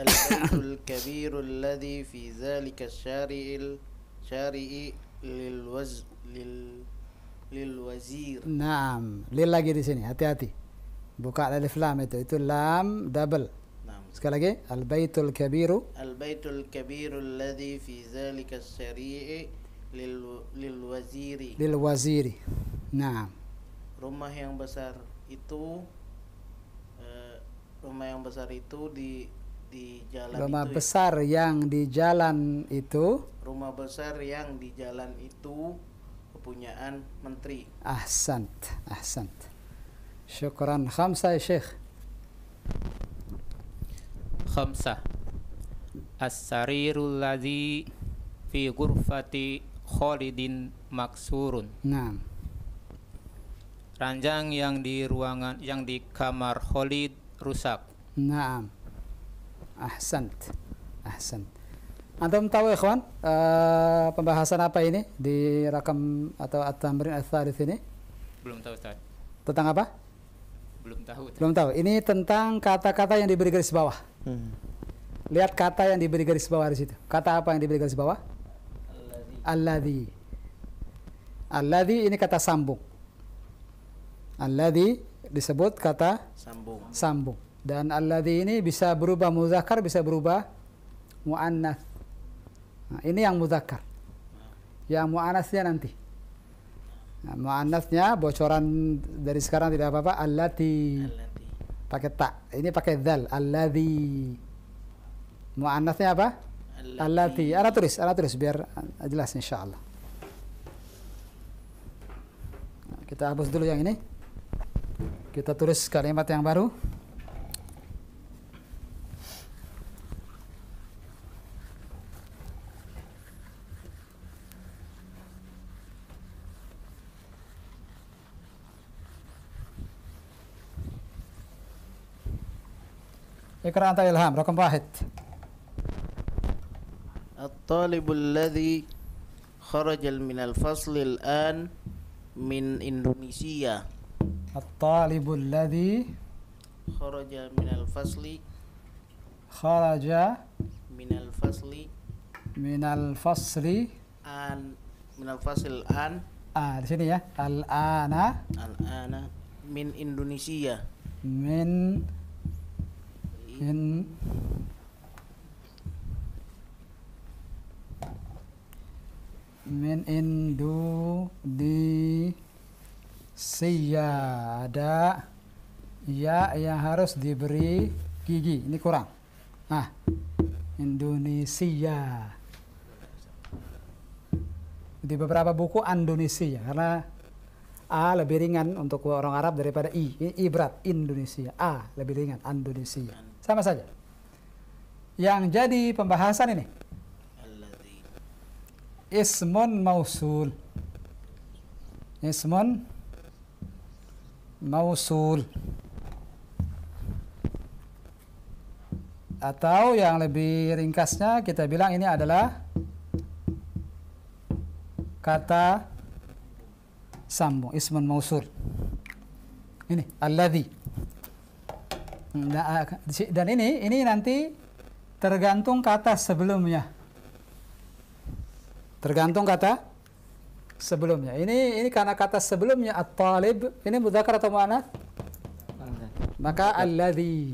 Al-Baitul Kabir alladhi fi zalika syari'il syari'i lil waz lil lil wazir. Naam, lil lagi di sini, hati-hati. Buka alif lam itu, itu lam double sekali lagi al baitul kabiru al baitul kabiru alladhi fi zalika syari'i lil, lil waziri lil waziri nah rumah yang besar itu uh, rumah yang besar itu di di jalan rumah itu ya? besar ya? yang di jalan itu rumah besar yang di jalan itu kepunyaan menteri ahsant ahsant syukran khamsa ya syekh khamsah as-sarirul ladzi fi ghurfati Khalidin maksurun. Naam. Ranjang yang di ruangan yang di kamar Khalid rusak. Naam. Ahsant. Ahsant. Antum tahu ikhwan uh, pembahasan apa ini di rakam atau at-tamrin ats ini? Belum tahu, Ustaz. Tentang apa? Belum tahu. Ustaz. Belum tahu. Ini tentang kata-kata yang diberi garis bawah. Hmm. Lihat kata yang diberi garis bawah di situ. Kata apa yang diberi garis bawah? Alladhi. Alladhi ini kata sambung. Alladhi disebut kata sambung. Sambung. Dan alladhi ini bisa berubah muzakkar, bisa berubah muannas. Nah, ini yang muzakkar. Yang muannasnya nanti. Nah, muannasnya bocoran dari sekarang tidak apa-apa Alladhi. Alladhi pakai tak ini pakai dal alladhi muannasnya apa alladhi ana tulis ana tulis biar jelas insyaallah kita hapus dulu yang ini kita tulis kalimat yang baru اقرأ أنت إلهام رقم واحد الطالب الذي خرج من الفصل الآن من إندونيسيا الطالب الذي خرج من الفصل خرج من الفصل من الفصل آن من الفصل الآن ah di sini ya al ana al ana min Indonesia min mungkin min indu di siya ada ya yang harus diberi gigi ini kurang nah Indonesia di beberapa buku Indonesia karena A lebih ringan untuk orang Arab daripada I I berat Indonesia A lebih ringan Indonesia sama saja. Yang jadi pembahasan ini ismun mausul. Ismun mausul. Atau yang lebih ringkasnya kita bilang ini adalah kata sambung ismun mausul. Ini alladzi Ah, dan ini ini nanti tergantung kata sebelumnya. Tergantung kata sebelumnya. Ini ini karena kata sebelumnya at-talib ini mudzakkar atau muannats? Maka al alladhi.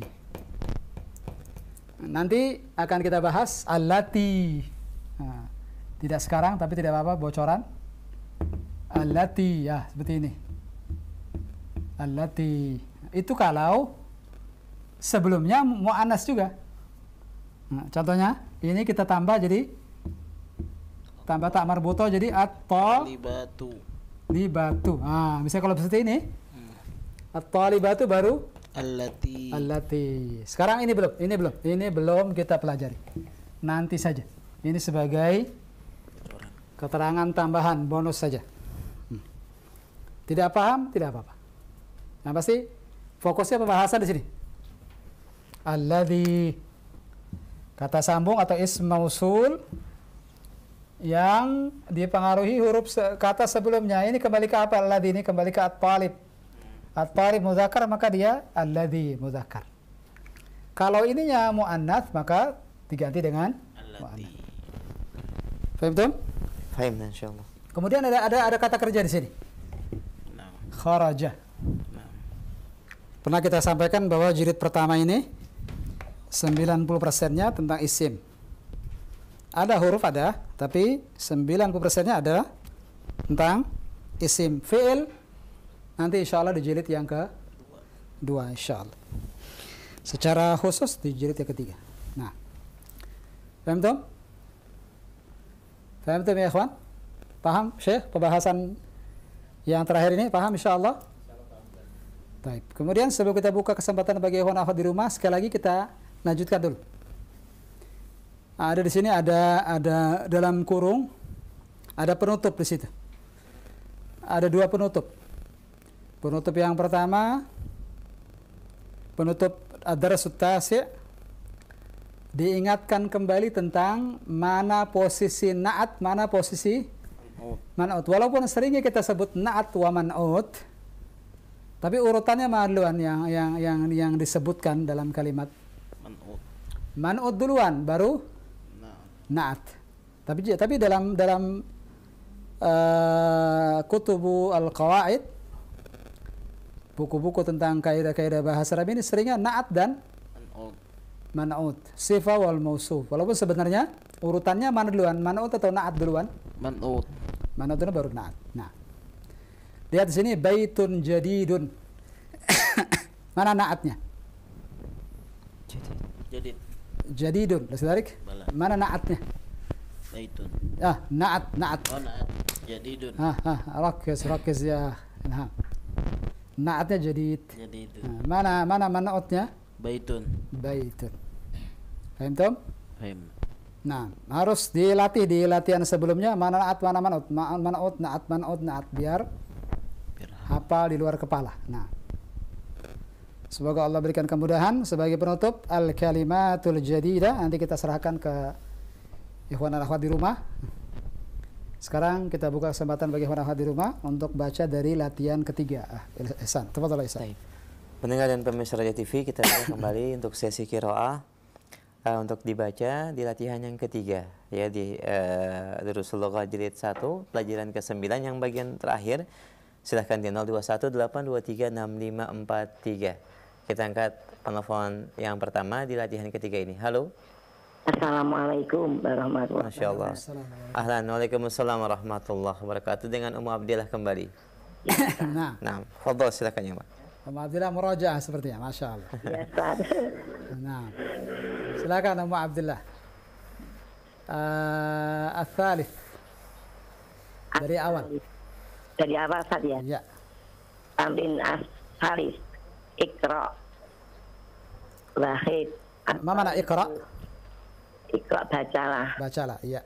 Nanti akan kita bahas allati. Nah, tidak sekarang tapi tidak apa-apa bocoran. al Allati ya seperti ini. al Allati. Itu kalau sebelumnya mau anas juga. Nah, contohnya ini kita tambah jadi tambah tak marbuto jadi atau libatu. Libatu. Ah, bisa kalau seperti ini. Hmm. Atau libatu baru allati. Allati. Sekarang ini belum, ini belum, ini belum kita pelajari. Nanti saja. Ini sebagai keterangan tambahan bonus saja. Hmm. Tidak paham, tidak apa-apa. Yang pasti fokusnya pembahasan di sini alladhi kata sambung atau ism mausul yang dipengaruhi huruf kata sebelumnya ini kembali ke apa alladhi ini kembali ke at-talib at-talib muzakkar maka dia alladhi muzakkar kalau ininya muannats maka diganti dengan muannats Fahimtum? Fahim insyaallah. Kemudian ada ada ada kata kerja di sini. Kharaja. Pernah kita sampaikan bahwa jilid pertama ini 90 persennya tentang isim ada huruf ada tapi 90 persennya ada tentang isim fi'il nanti insya Allah di yang ke dua insya Allah secara khusus di yang ketiga nah paham tuh paham tuh ya kawan paham syekh pembahasan yang terakhir ini paham insya Allah Baik. Kemudian sebelum kita buka kesempatan bagi ikhwan akhwat di rumah, sekali lagi kita Lanjutkan dulu. ada di sini ada ada dalam kurung ada penutup di situ. Ada dua penutup. Penutup yang pertama penutup ada darasut diingatkan kembali tentang mana posisi naat, mana posisi manaut Walaupun seringnya kita sebut naat wa manaut tapi urutannya maluan yang yang yang yang disebutkan dalam kalimat man'ut man'ut duluan baru na'at tapi tapi dalam dalam eh, kutubu al-qawaid buku-buku tentang kaidah-kaidah bahasa Arab ini seringnya na'at dan man'ut sifa wal mausuf walaupun sebenarnya urutannya mana duluan man'ut atau na'at duluan man'ut man'ut itu baru na'at nah lihat sini baitun jadidun mana na'atnya jadi dong, bahasa darik mana naatnya zaitun ah naat naat oh naat jadidun ah ah rakis rakis ya nah naatnya jadi. Jadi ah, mana mana mana otnya baitun baitun paham tom paham nah harus dilatih di latihan sebelumnya mana naat mana mana ot mana ot naat mana ot naat biar biar hafal di luar kepala nah Semoga Allah berikan kemudahan sebagai penutup al-kalimatul jadidah. Nanti kita serahkan ke ikhwan al di rumah. Sekarang kita buka kesempatan bagi ikhwan al di rumah untuk baca dari latihan ketiga. Ah, Ihsan, tafadhol Ihsan. Baik. Pendengar dan pemirsa Raja TV, kita kembali untuk sesi kiroah uh, untuk dibaca di latihan yang ketiga ya di uh, eh, Darussul Lughah jilid 1 pelajaran ke-9 yang bagian terakhir silahkan di 0218236543 kita angkat penelpon yang pertama di latihan ketiga ini. Halo. Assalamualaikum warahmatullahi wabarakatuh. Ahlan, waalaikumsalam warahmatullahi wabarakatuh. Dengan Umu Abdillah kembali. Ya, nah. Nah, fadol silakan ya Pak. Umu Abdillah merajah sepertinya, Masya Allah. Ya, nah. Silakan Umu Abdillah. Uh, eh, Al-Thalith. Dari awal. Dari awal, Pak, ya? Ya. Amrin al thalith Iqra' Wahid. Mana ikra? Ikra bacalah. Bacalah, iya.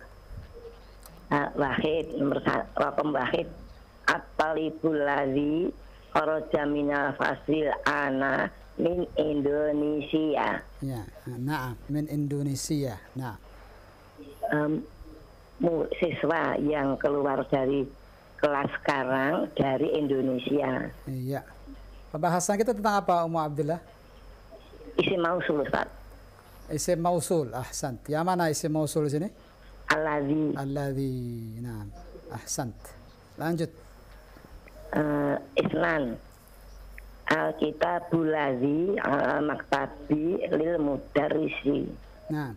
Eh, wahid nomor satu, Wahid. At-talibul ladzi kharaja minal fasil ana min Indonesia. Ya, nah, min Indonesia. Nah. Um, siswa yang keluar dari kelas sekarang dari Indonesia. Iya. Pembahasan kita tentang apa, Umar Abdullah? Isim mausul Ustaz. Isim mausul, ahsant. Ya mana isim mausul di sini? Alladhi. Alladhi. Nah, ahsant. Lanjut. Uh, Isnan. kita ladzi al-maktabi lil mudarisi. Nah.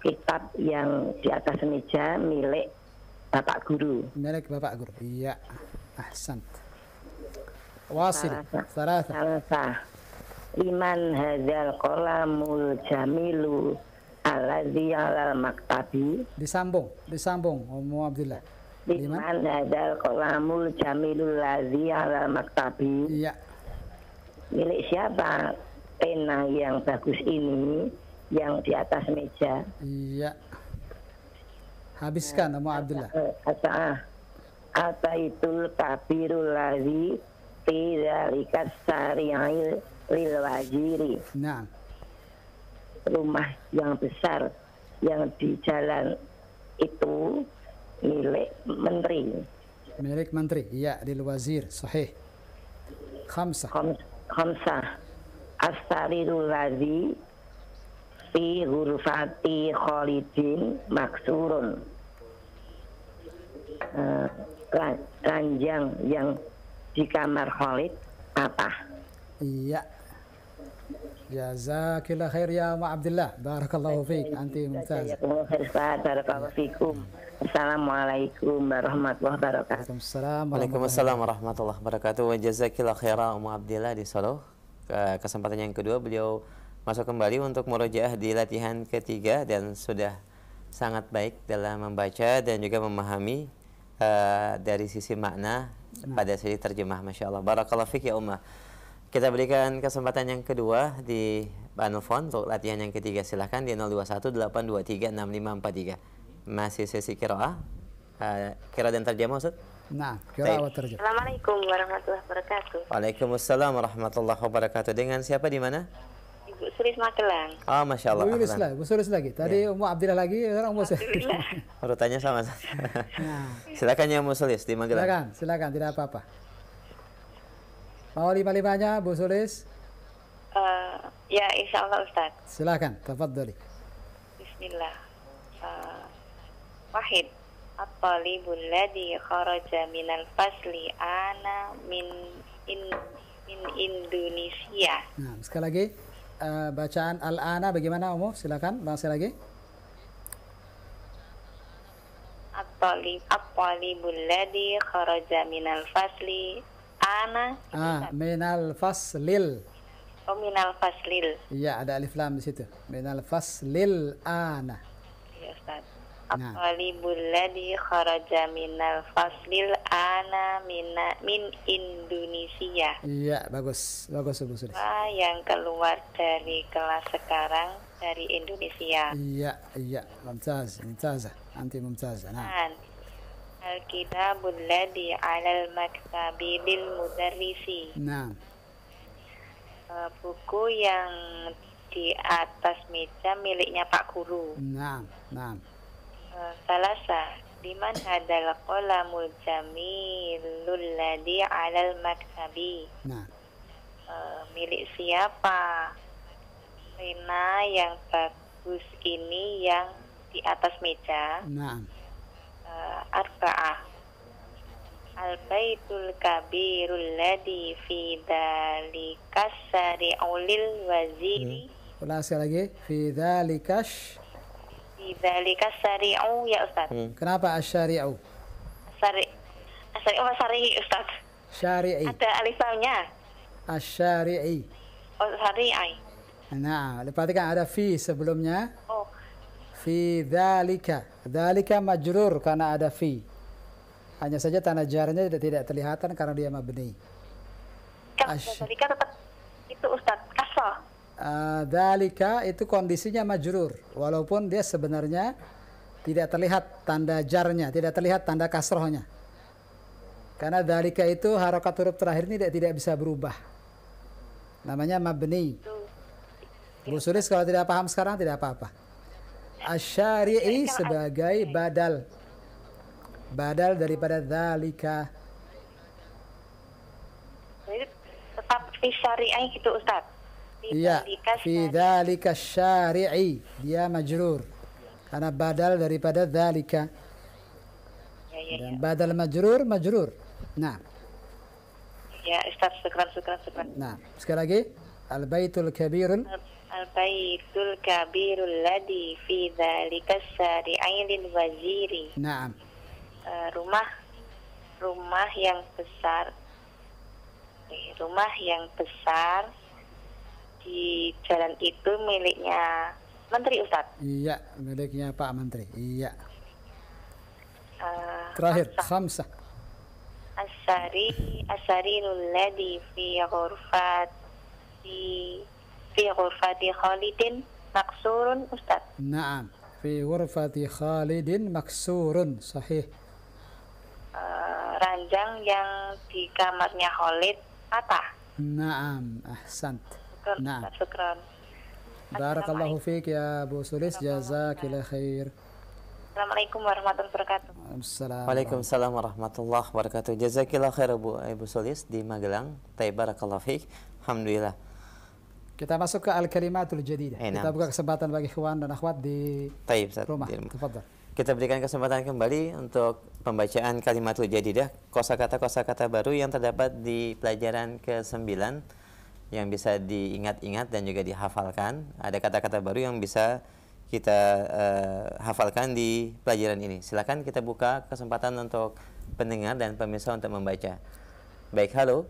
Kitab yang di atas meja milik Bapak Guru. Milik Bapak Guru. Iya. Ahsant. واصل Salah. Sarasa liman hadzal qalamul jamilu alladzi alal maktabi disambung disambung Om Abdullah liman hadzal qalamul jamilu alladzi alal maktabi iya milik siapa pena yang bagus ini yang di atas meja iya habiskan Om Abdullah eh, Ata, ata itu kabirul lazi tidak dzalika syari'il lil wajiri. Nah. Rumah yang besar yang di jalan itu milik menteri. Milik menteri, ya lil wazir, sahih. Khamsah. Khamsah. Astarirul wazi fi hurfati kholidin maksurun. Uh, eh, ranjang yang di kamar Khalid apa? Iya, Jazakillah khair ya Ma Abdullah. Barakallahu fiik. Anti mumtaz. Assalamualaikum warahmatullahi wabarakatuh. Assalamualaikum Waalaikumsalam warahmatullahi wabarakatuh. Wa jazakillah khaira Ma Abdullah di Solo. Kesempatan yang kedua beliau masuk kembali untuk murojaah di latihan ketiga dan sudah sangat baik dalam membaca dan juga memahami uh, dari sisi makna nah. pada sisi terjemah. Masya Allah. Barakallahu fiik ya Umma. Kita berikan kesempatan yang kedua di Banufon untuk latihan yang ketiga. Silahkan di 0218236543. Masih sesi kiroah. Uh, eh, kira dan terjemah Ustaz? Nah, kira dan terjemah. Assalamualaikum warahmatullahi wabarakatuh. Waalaikumsalam warahmatullahi wabarakatuh. Dengan siapa di mana? Ibu Sulis Magelang. Ah, oh, masya Allah. Ibu Sulis lagi, Ibu Sulis lagi. Tadi ya. Umu Abdillah lagi, sekarang Umu Sulis. Urutannya sama. nah. Silakan ya Umu Sulis di Magelang. Silakan, silakan, tidak apa-apa. Mau lima-limanya Bu Sulis? Uh, ya insya Allah Ustaz. Silakan, tafadhali. Bismillah. Uh, wahid. At-talibul ladhi kharaja minal fasli ana min in min Indonesia. Nah, sekali lagi uh, bacaan al-ana bagaimana Om? Silakan bahas lagi. At-talib at-talibul ladhi kharaja minal fasli ana. Ah, minal faslil. Oh, minal faslil. Iya, ada alif lam di situ. Minal faslil ana. Iya, Ustaz. Nah. Talibul kharaja minal faslil ana mina, min Indonesia. Iya, bagus. Bagus, bagus. sudah. Ah, yang keluar dari kelas sekarang dari Indonesia. Iya, iya. Mumtaz, mumtaz. Anti mumtaz. Nah. Anti. الكتاب الذي على المكتب للمدرس نعم nah. e, buku yang di atas meja miliknya Pak Guru. Nah, nah. E, salasa, liman hadal qalamul jamilul ladhi alal maktabi. Nah. E, milik siapa? Pena yang bagus ini yang di atas meja. Nah uh, eh, arba'ah al-baitul kabirul ladhi fi dhalikas sari'ulil waziri hmm. ulang sekali lagi fi dhalikas fi dhalikas sari'u ya Ustaz hmm. kenapa asyari'u asyari'u asyari'u apa Ustaz syari'i ada alifamnya asyari'i oh syari'i nah perhatikan ada fi sebelumnya oh fi dhalika Dalika majrur karena ada fi. Hanya saja tanda jarnya tidak, tidak terlihatan karena dia mabni. Dalika tetap itu Ustaz, kasal. Uh, ah, dalika itu kondisinya majrur walaupun dia sebenarnya tidak terlihat tanda jarnya, tidak terlihat tanda kasrohnya. Karena dalika itu harokat huruf terakhir ini tidak, tidak bisa berubah. Namanya mabni. Bu Sulis kalau tidak paham sekarang tidak apa-apa asyari'i sebagai badal badal daripada dalika. tetap fi syari'i gitu Ustaz Iya, fi dalika syari'i dia majrur karena badal daripada dalika. Ya, ya, Dan ya. badal majrur majrur. Nah. Ya, Ustaz, syukran syukran syukran. Nah, sekali lagi al baitul kabirul Al-Baitul Kabirul Ladi Fi Dhalikas Sari Ailin Waziri Nah, eh, uh, Rumah Rumah yang besar eh, Rumah yang besar Di jalan itu miliknya Menteri Ustaz Iya, miliknya Pak Menteri Iya uh, Terakhir, Khamsah Asari Asari Ladi Fi Ghurfat Di fi ghurfati Khalidin maksurun Ustaz. Naam, fi ghurfati Khalidin maksurun, sahih. Uh, ranjang yang di kamarnya Khalid patah. Naam, ahsant. Naam. Syukran. Barakallahu fiik ya Bu Sulis, jazakillahu khair. Assalamualaikum warahmatullahi wabarakatuh. Waalaikumsalam warahmatullahi wabarakatuh. Jazakillah khair Bu Ibu Sulis di Magelang. Taib barakallahu fiik. Alhamdulillah. Kita masuk ke al-kalimatul jadidah. Eh, kita buka kesempatan bagi ikhwan dan akhwat di Taib, rumah. Di rumah. Kita berikan kesempatan kembali untuk pembacaan kalimatul jadidah, kosakata-kosakata baru yang terdapat di pelajaran ke-9 yang bisa diingat-ingat dan juga dihafalkan. Ada kata-kata baru yang bisa kita uh, hafalkan di pelajaran ini. Silakan kita buka kesempatan untuk pendengar dan pemirsa untuk membaca. Baik, halo.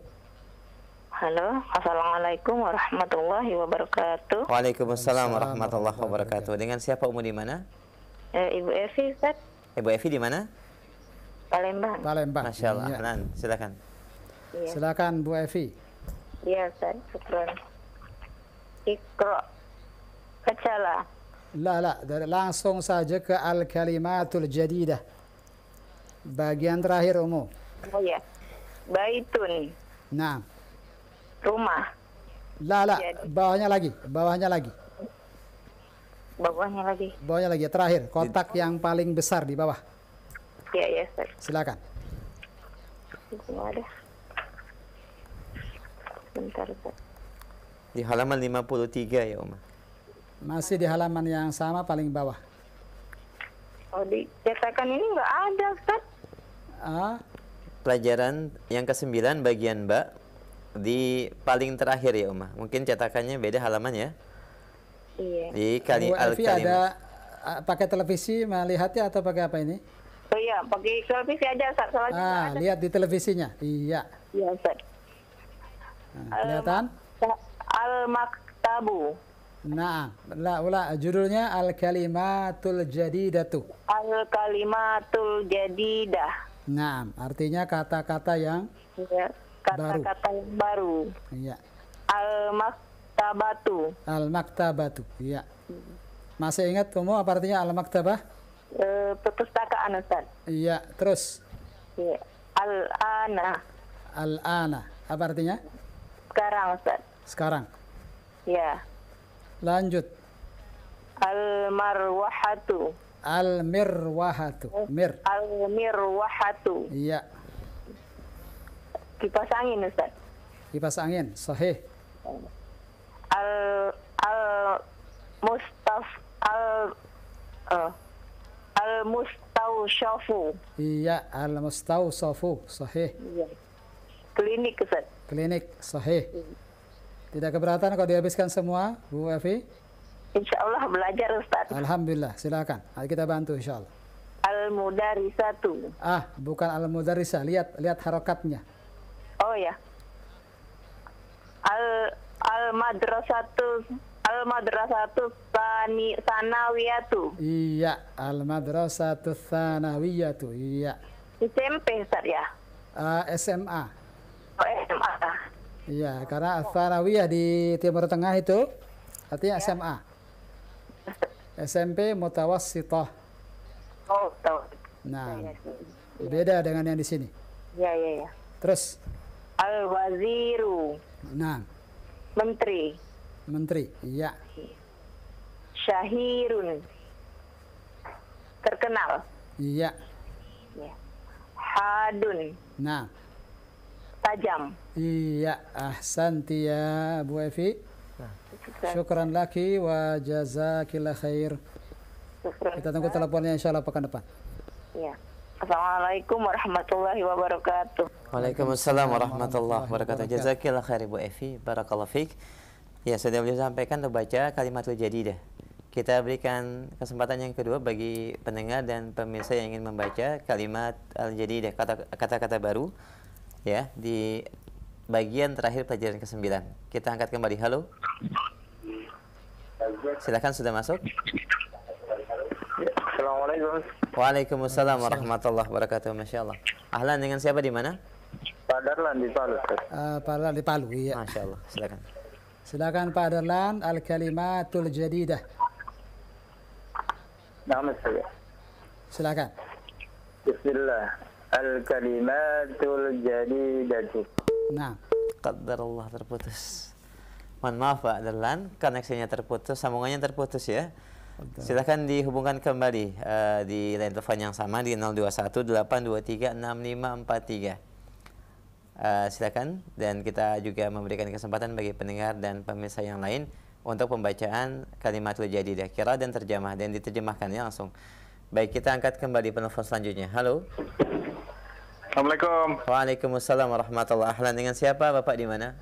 Halo, Assalamualaikum warahmatullahi wabarakatuh. Waalaikumsalam warahmatullahi wabarakatuh. Dengan siapa umum di mana? E, Ibu Evi, Ustaz. Ibu Evi di mana? Palembang. Palembang. Masya Allah. Ya. silakan. Ya. Silakan Bu Evi. Iya, Ustaz. Syukran. Ikro. Kecala. La, la. Langsung saja ke Al-Kalimatul Jadidah. Bagian terakhir umum. Oh ya. Baitun. Nah rumah. La la, Jadi. Iya, bawahnya lagi, bawahnya lagi. Bawahnya lagi. Bawahnya lagi, terakhir kotak yang paling besar di bawah. Iya, iya, Ustaz. Silakan. ada. Bentar, Ustaz. Di halaman 53 ya, Oma. Masih di halaman yang sama paling bawah. Oh, cetakan ini nggak ada, Ustaz. Ah. Pelajaran yang ke-9 bagian Mbak di paling terakhir ya Uma. Mungkin cetakannya beda halaman ya. Iya. Di kali al ada pakai televisi melihatnya atau pakai apa ini? Oh iya, pakai televisi aja Ustaz. Salah ah, lihat di televisinya. Iya. Iya, Ustaz. Nah, kelihatan? Al Maktabu. Nah, la ula judulnya Al Kalimatul Jadidatu. Al Kalimatul Jadidah. Nah, artinya kata-kata yang iya kata-kata baru. Iya. Al maktabatu. Al maktabatu. Iya. Masih ingat kamu apa artinya al maktabah? E, perpustakaan Ustaz. Iya, terus. Iya. Al ana. Al ana. Apa artinya? Sekarang Ustaz. Sekarang. Iya. Lanjut. Al marwahatu. Al mirwahatu. Mir. Al mirwahatu. Iya kipas angin Ustaz. Kipas angin, sahih. Al al mustaf al uh, al mustawshafu. Iya, al mustawshafu, sahih. Iya. Klinik Ustaz. Klinik, sahih. Iya. Tidak keberatan kalau dihabiskan semua, Bu Evi? Insya Allah belajar Ustaz. Alhamdulillah, silakan. Ayo kita bantu Insya Allah. Al-Mudarisatu. Ah, bukan Al-Mudarisa. Lihat, lihat harokatnya. Oh ya. Al al madrasatu al madrasatu tani sanawiyatu. Iya, al madrasatu sanawiyatu. Iya. SMP Ustaz ya. Uh, SMA. Oh, SMA. Iya, karena oh. Sanawiyah di Timur Tengah itu artinya ya. SMA. SMP mutawassithah. Oh, tahu. Nah. Ya, ya. Beda dengan yang di sini. Iya, iya, iya. Terus Al-Waziru. Nah. Menteri. Menteri, iya. Syahirun. Terkenal. Iya. Ya. Hadun. Nah. Tajam. Iya, ahsanti ya Bu Evi. Syukran laki wa jazakillah khair. Kita tunggu teleponnya insya Allah pekan depan. Ya. Assalamualaikum warahmatullahi wabarakatuh. Waalaikumsalam warahmatullahi wabarakatuh. Jazakillah khair Ibu Evi, barakallahu fiik. Ya, sudah beliau sampaikan kalimat Jadi dah. Kita berikan kesempatan yang kedua bagi pendengar dan pemirsa yang ingin membaca kalimat al dah kata-kata baru ya di bagian terakhir pelajaran ke-9. Kita angkat kembali. Halo. Silakan sudah masuk. Assalamualaikum. Waalaikumsalam warahmatullahi wabarakatuh. Masya Allah. Ahlan dengan siapa di mana? Pak Darlan di Palu. Uh, Pak Darlan di Palu, iya. Masya Allah, silakan. Silakan Pak Darlan, al-kalimatul jadidah. Nama saya. Silakan. Bismillah. Al-kalimatul Jadidah. Nah. Qadar Allah terputus. Mohon maaf Pak Darlan, koneksinya terputus, sambungannya terputus ya. Silahkan dihubungkan kembali uh, di line telepon yang sama di 021 823 6543 uh, silakan dan kita juga memberikan kesempatan bagi pendengar dan pemirsa yang lain untuk pembacaan kalimat terjadi di kira dan terjemah dan diterjemahkannya langsung. Baik, kita angkat kembali penelpon selanjutnya. Halo. Assalamualaikum. Waalaikumsalam warahmatullahi wabarakatuh. Dengan siapa Bapak di mana?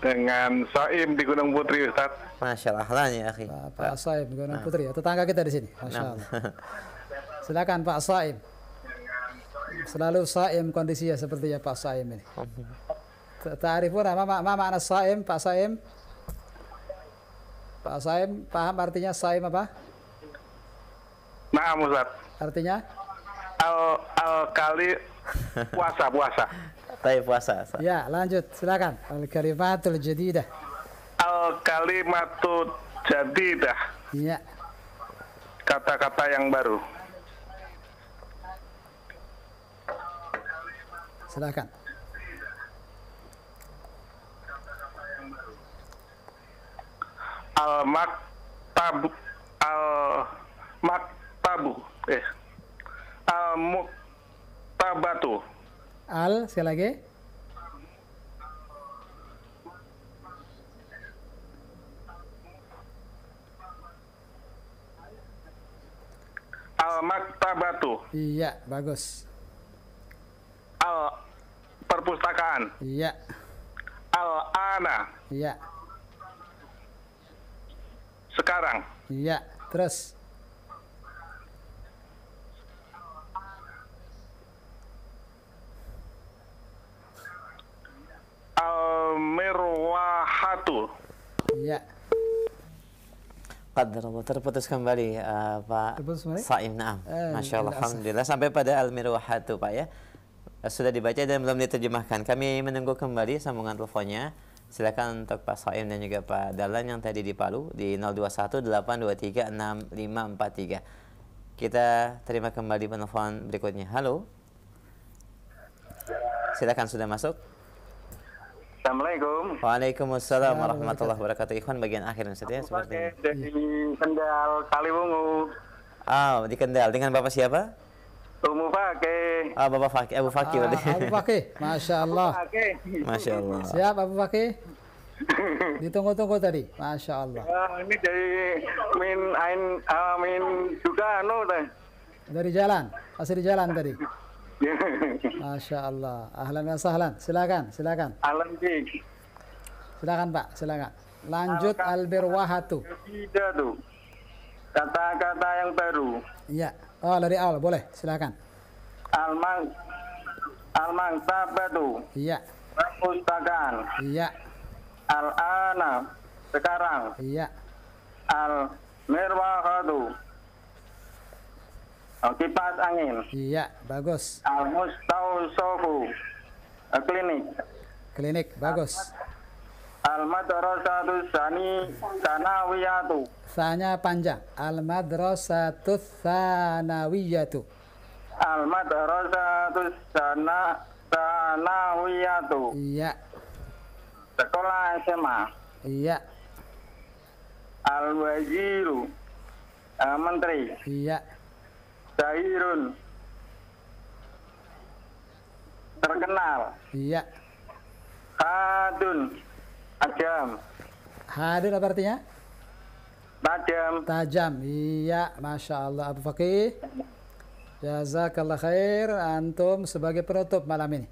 Dengan Saim di Gunung Putri Ustaz. Masya Allah, ya akhi. Pak, Saim Gunung nah. Putri ya, tetangga kita di sini. Masya nah. Silakan Pak Saim. Selalu saim kondisinya seperti ya Pak Saim ini. Ta'arifuna ma, ma, ma makna saim Pak Saim? Pak Saim paham artinya saim apa? Naam Ustaz. Artinya? Al al kali puasa puasa. Tapi puasa. Ya, lanjut silakan. Al kalimatul jadidah. Al kalimatul jadidah. Iya. Kata-kata yang baru. Silakan. Al maktabu al maktabu eh al muktabatu. Al sekali lagi. Al maktabatu. Iya, bagus al perpustakaan iya al ana iya sekarang iya terus al mirwahatu iya Qadarullah terputus kembali uh, Pak Saim Naam. Eh, Masya Allah, Alhamdulillah sampai pada Al-Mirwahatu Pak ya. Eh, sudah dibaca dan belum diterjemahkan. Kami menunggu kembali sambungan teleponnya. Silakan untuk Pak Soim dan juga Pak Dalan yang tadi di Palu di 0218236543. Kita terima kembali penelpon berikutnya. Halo. Silakan sudah masuk. Assalamualaikum. Waalaikumsalam warahmatullahi wabarakatuh. Ikhwan bagian akhir ya, seperti ya seperti dari Kendal Kaliwungu. Ah, oh, di Kendal dengan Bapak siapa? Umu Fakih. Ah, Bapak Fakih, Abu Fakih ah, Abu Fakih, Masya Allah. Masya Allah. Siap, Abu Fakih. Ditunggu-tunggu tadi, Masya Allah. Ya, ini dari min ain uh, min juga anu tadi. Dari jalan, asli di jalan tadi. Masya Allah. Ahlan wa sahlan. Silakan, silakan. Ahlan Silakan Pak, silakan. Lanjut Al-Birwahatu. Al birwahatu kata kata yang baru. Iya. Oh, dari al, boleh. Silakan. Alman Alman tabadu. Iya. Perpustakaan. Iya. Al-ana. Sekarang. Iya. Al mirwahadu. Oh, kipas angin. Iya, bagus. Al mustausofu. Klinik. Klinik, bagus. Al madrasatu sani sanawiyatu. Sanya panjang. Al madrasatu sanawiyatu. Al madrasatu sana sanawiyatu. Iya. Sekolah SMA. Iya. Al waziru. Uh, eh, menteri. Iya. Zahirun Terkenal. Iya. Kadun. Tajam. Hadir apa artinya? Tajam. Tajam. Iya, Masya Allah. Abu Fakih. Jazakallah khair antum sebagai penutup malam ini.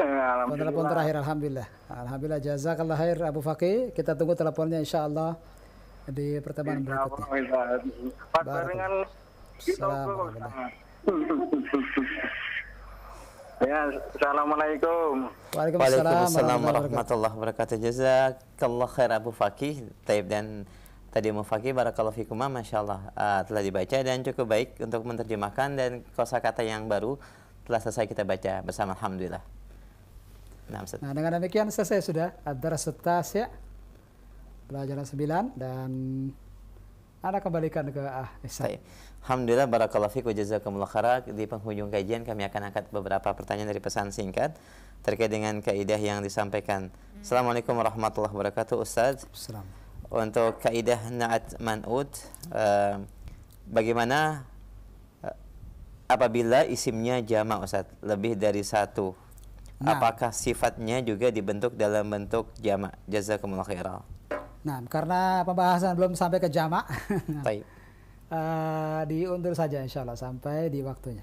Eh, alhamdulillah. Telepon terakhir alhamdulillah. Alhamdulillah jazakallah khair Abu Fakih. Kita tunggu teleponnya insyaallah di pertemuan berikutnya. Barengan Assalamualaikum. Ya, Assalamualaikum. Waalaikumsalam, Waalaikumsalam warahmatullahi wabarakatuh. Jazakallah khair Abu Fakih. Taib dan tadi Abu Fakih barakallahu fikumah Masya Allah uh, telah dibaca dan cukup baik untuk menerjemahkan dan kosakata yang baru telah selesai kita baca bersama Alhamdulillah. Nah, nah dengan demikian selesai sudah ad ya Pelajaran 9 dan anda kembalikan ke ah, Ihsan. Alhamdulillah barakallahu fiik wa jazakumullah khairan. Di penghujung kajian kami akan angkat beberapa pertanyaan dari pesan singkat terkait dengan kaidah yang disampaikan. Hmm. Assalamualaikum warahmatullahi wabarakatuh Ustaz. Assalam. Untuk kaidah na'at man'ud uh, eh, bagaimana uh, apabila isimnya jamak Ustaz lebih dari satu Nah. Apakah sifatnya juga dibentuk dalam bentuk jamak? Jazakumullah khairan. Nah, karena pembahasan belum sampai ke jamak, uh, diundur saja insya Allah sampai di waktunya.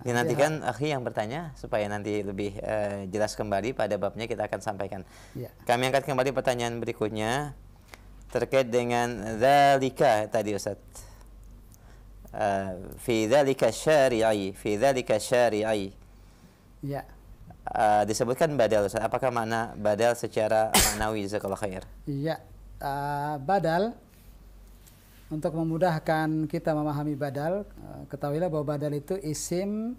Nah, ya, nanti ya. kan akhi yang bertanya supaya nanti lebih uh, jelas kembali pada babnya kita akan sampaikan. Ya. Kami angkat kembali pertanyaan berikutnya terkait dengan zalika tadi Ustaz. Uh, fi dzalika syari'i, fi dzalika syari'i. Ya uh, disebutkan badal Ustaz. Apakah makna badal secara maknawi sekolah khair? Iya. Uh, badal untuk memudahkan kita memahami badal, eh, ketahuilah bahwa badal itu isim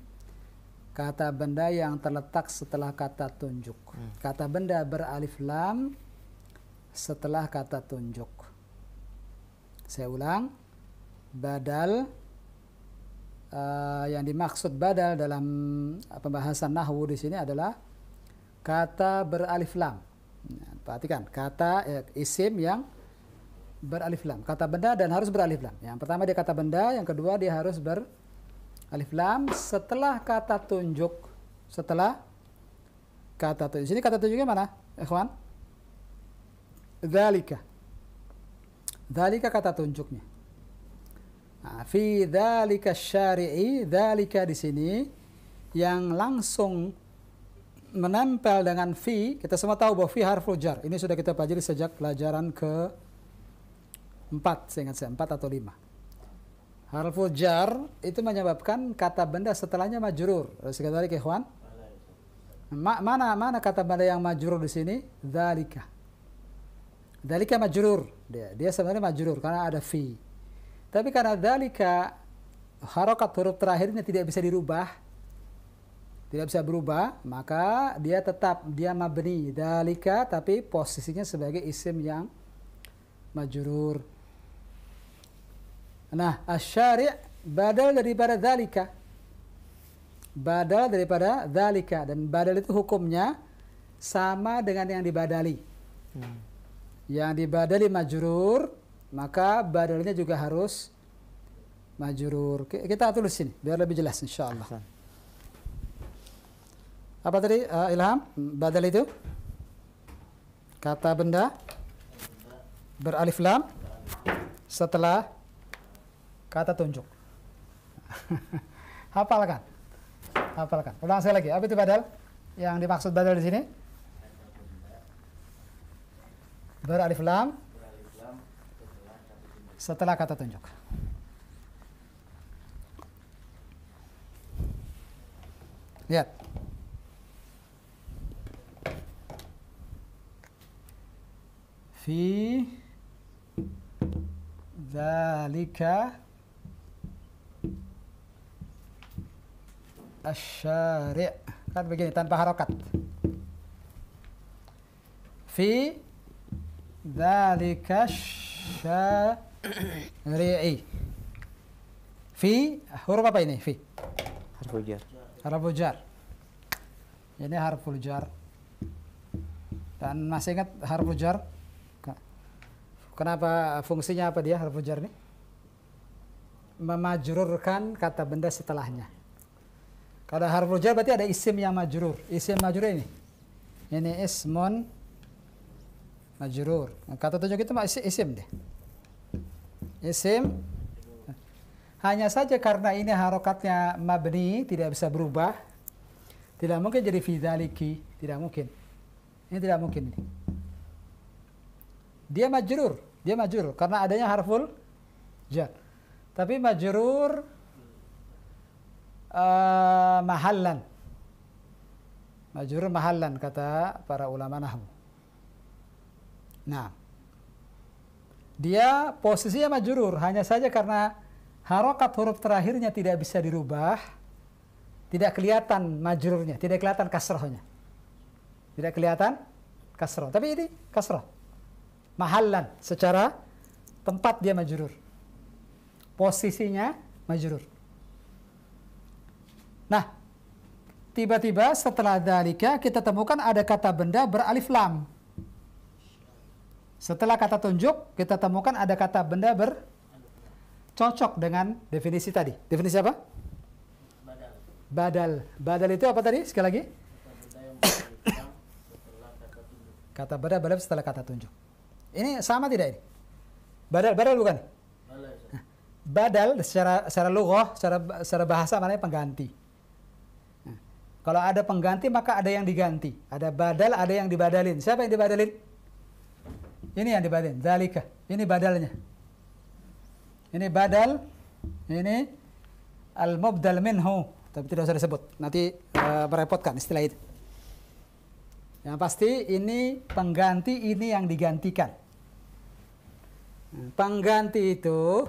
kata benda yang terletak setelah kata tunjuk. Hmm. Kata benda beralif lam setelah kata tunjuk. Saya ulang. Badal uh, yang dimaksud badal dalam eh, pembahasan nahwu di sini adalah kata beralif lam. Ya, perhatikan kata eh, isim yang beralif lam, kata benda dan harus beralif lam. Yang pertama dia kata benda, yang kedua dia harus beralif lam setelah kata tunjuk. Setelah kata tunjuk. Sini kata tunjuknya mana? Ikhwan? dalika dalika kata tunjuknya. Nah, fi dzalika syari'i, dzalika di sini yang langsung menempel dengan fi, kita semua tahu bahwa fi harful jar. Ini sudah kita pelajari sejak pelajaran ke 4, saya ingat saya 4 atau 5. Harful jar itu menyebabkan kata benda setelahnya majrur. Sekali lagi ikhwan. Ma mana mana kata benda yang majrur di sini? Dzalika. Dzalika majrur. Dia dia sebenarnya majrur karena ada fi. Tapi karena dalika harokat huruf terakhirnya tidak bisa dirubah, tidak bisa berubah, maka dia tetap dia mabni dalika tapi posisinya sebagai isim yang majurur. Nah, asyari' badal daripada dalika. Badal daripada dalika dan badal itu hukumnya sama dengan yang dibadali. Hmm. Yang dibadali majurur maka badalnya juga harus majurur. Kita tulis sini biar lebih jelas insyaallah. Apa tadi uh, Ilham? Badal itu kata benda beralif lam setelah kata tunjuk. Hafalkan. Hafalkan. Ulang saya lagi. Apa itu badal? Yang dimaksud badal di sini? Beralif lam setelah kata tunjuk. Lihat. Fi dzalika asyari' kan begini tanpa harokat fi dzalika syari' dari eh, i fi huruf apa ini fi harful jar harful jar ini harful jar dan masih ingat harful jar kenapa fungsinya apa dia harful jar ini Memajururkan kata benda setelahnya kalau harful jar berarti ada isim yang majrur isim majrur ini ini ismun majrur nah, kata tujuh itu isim deh Isim hanya saja karena ini harokatnya mabni tidak bisa berubah, tidak mungkin jadi fidaliki, tidak mungkin. Ini tidak mungkin. ini. Dia majrur, dia majrur karena adanya harful jar. Tapi majrur uh, mahallan. Majrur mahallan kata para ulama nahwu. Nah, dia posisinya majurur, hanya saja karena harokat huruf terakhirnya tidak bisa dirubah, tidak kelihatan majururnya, tidak kelihatan kasrohnya. Tidak kelihatan kasroh. Tapi ini kasroh. mahalan secara tempat dia majurur. Posisinya majurur. Nah, tiba-tiba setelah dalika kita temukan ada kata benda beralif lam. Setelah kata tunjuk, kita temukan ada kata benda ber cocok dengan definisi tadi. Definisi apa? Badal. Badal. itu apa tadi? Sekali lagi. Kata benda badal setelah kata tunjuk. Ini sama tidak ini? Badal, badal bukan? Badal secara secara lughah, secara secara bahasa makanya pengganti. Nah, kalau ada pengganti maka ada yang diganti. Ada badal, ada yang dibadalin. Siapa yang dibadalin? Ini yang dibatin, zalika. Ini badalnya. Ini badal, ini al-mubdal minhu. Tapi tidak usah disebut, nanti uh, merepotkan istilah itu. Yang pasti ini pengganti, ini yang digantikan. Pengganti itu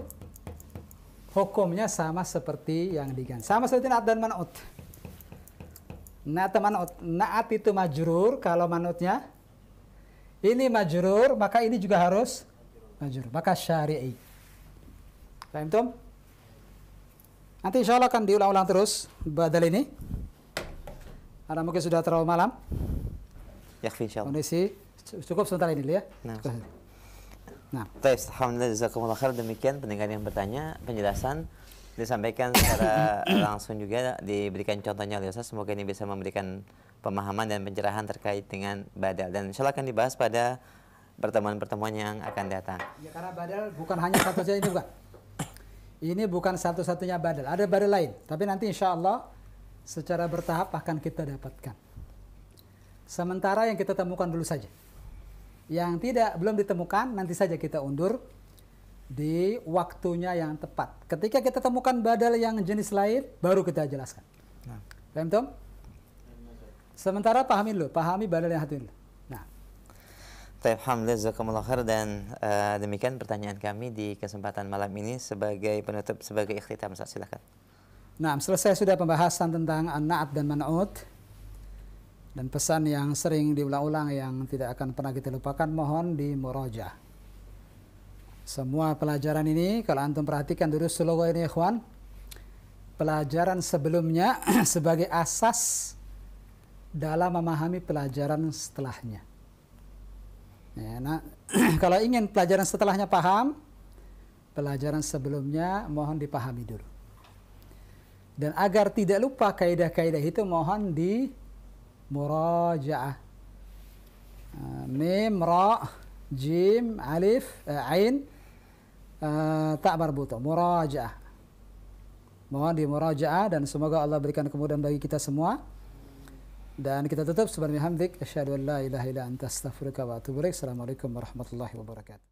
hukumnya sama seperti yang diganti. Sama seperti na'at dan man'ut. Na'at man'ut. Na'at itu majrur kalau man'utnya ini majrur, maka ini juga harus majrur. Maka syari'i. Paham tum? Nanti insya Allah akan diulang-ulang terus badal ini. Karena mungkin sudah terlalu malam. Ya insya Allah. Kondisi cukup sebentar ini ya. Nah. Nah. alhamdulillah jazakumullah khair demikian pendengar yang bertanya penjelasan disampaikan secara langsung juga diberikan contohnya oleh Ustaz. Semoga ini bisa memberikan pemahaman dan pencerahan terkait dengan badal dan insya Allah akan dibahas pada pertemuan-pertemuan yang akan datang. Ya karena badal bukan hanya satu saja ini bukan. Ini bukan satu-satunya badal, ada badal lain. Tapi nanti insya Allah secara bertahap akan kita dapatkan. Sementara yang kita temukan dulu saja. Yang tidak belum ditemukan nanti saja kita undur di waktunya yang tepat. Ketika kita temukan badal yang jenis lain baru kita jelaskan. Nah. Paham Tom? Sementara pahami dulu, pahami badal yang hati nah. Alhamdulillah, Nah. dan uh, demikian pertanyaan kami di kesempatan malam ini sebagai penutup sebagai ikhtitam silakan. Nah, selesai sudah pembahasan tentang an-na'at dan manaat dan pesan yang sering diulang-ulang yang tidak akan pernah kita lupakan mohon di muraja. Semua pelajaran ini kalau antum perhatikan dulu seluruh ini ikhwan. Pelajaran sebelumnya sebagai asas dalam memahami pelajaran setelahnya. Ya, nah, kalau ingin pelajaran setelahnya paham, pelajaran sebelumnya mohon dipahami dulu. Dan agar tidak lupa kaidah-kaidah itu mohon di murajaah. Ah, mim, ra, jim, alif, eh, ain, eh, tak marbuto, murajaah. Mohon di murajaah dan semoga Allah berikan kemudahan bagi kita semua. دعانك تتتبس برنامج أشهد أن لا إله إلا أنت أستغفرك وأتوب إليك السلام عليكم ورحمة الله وبركاته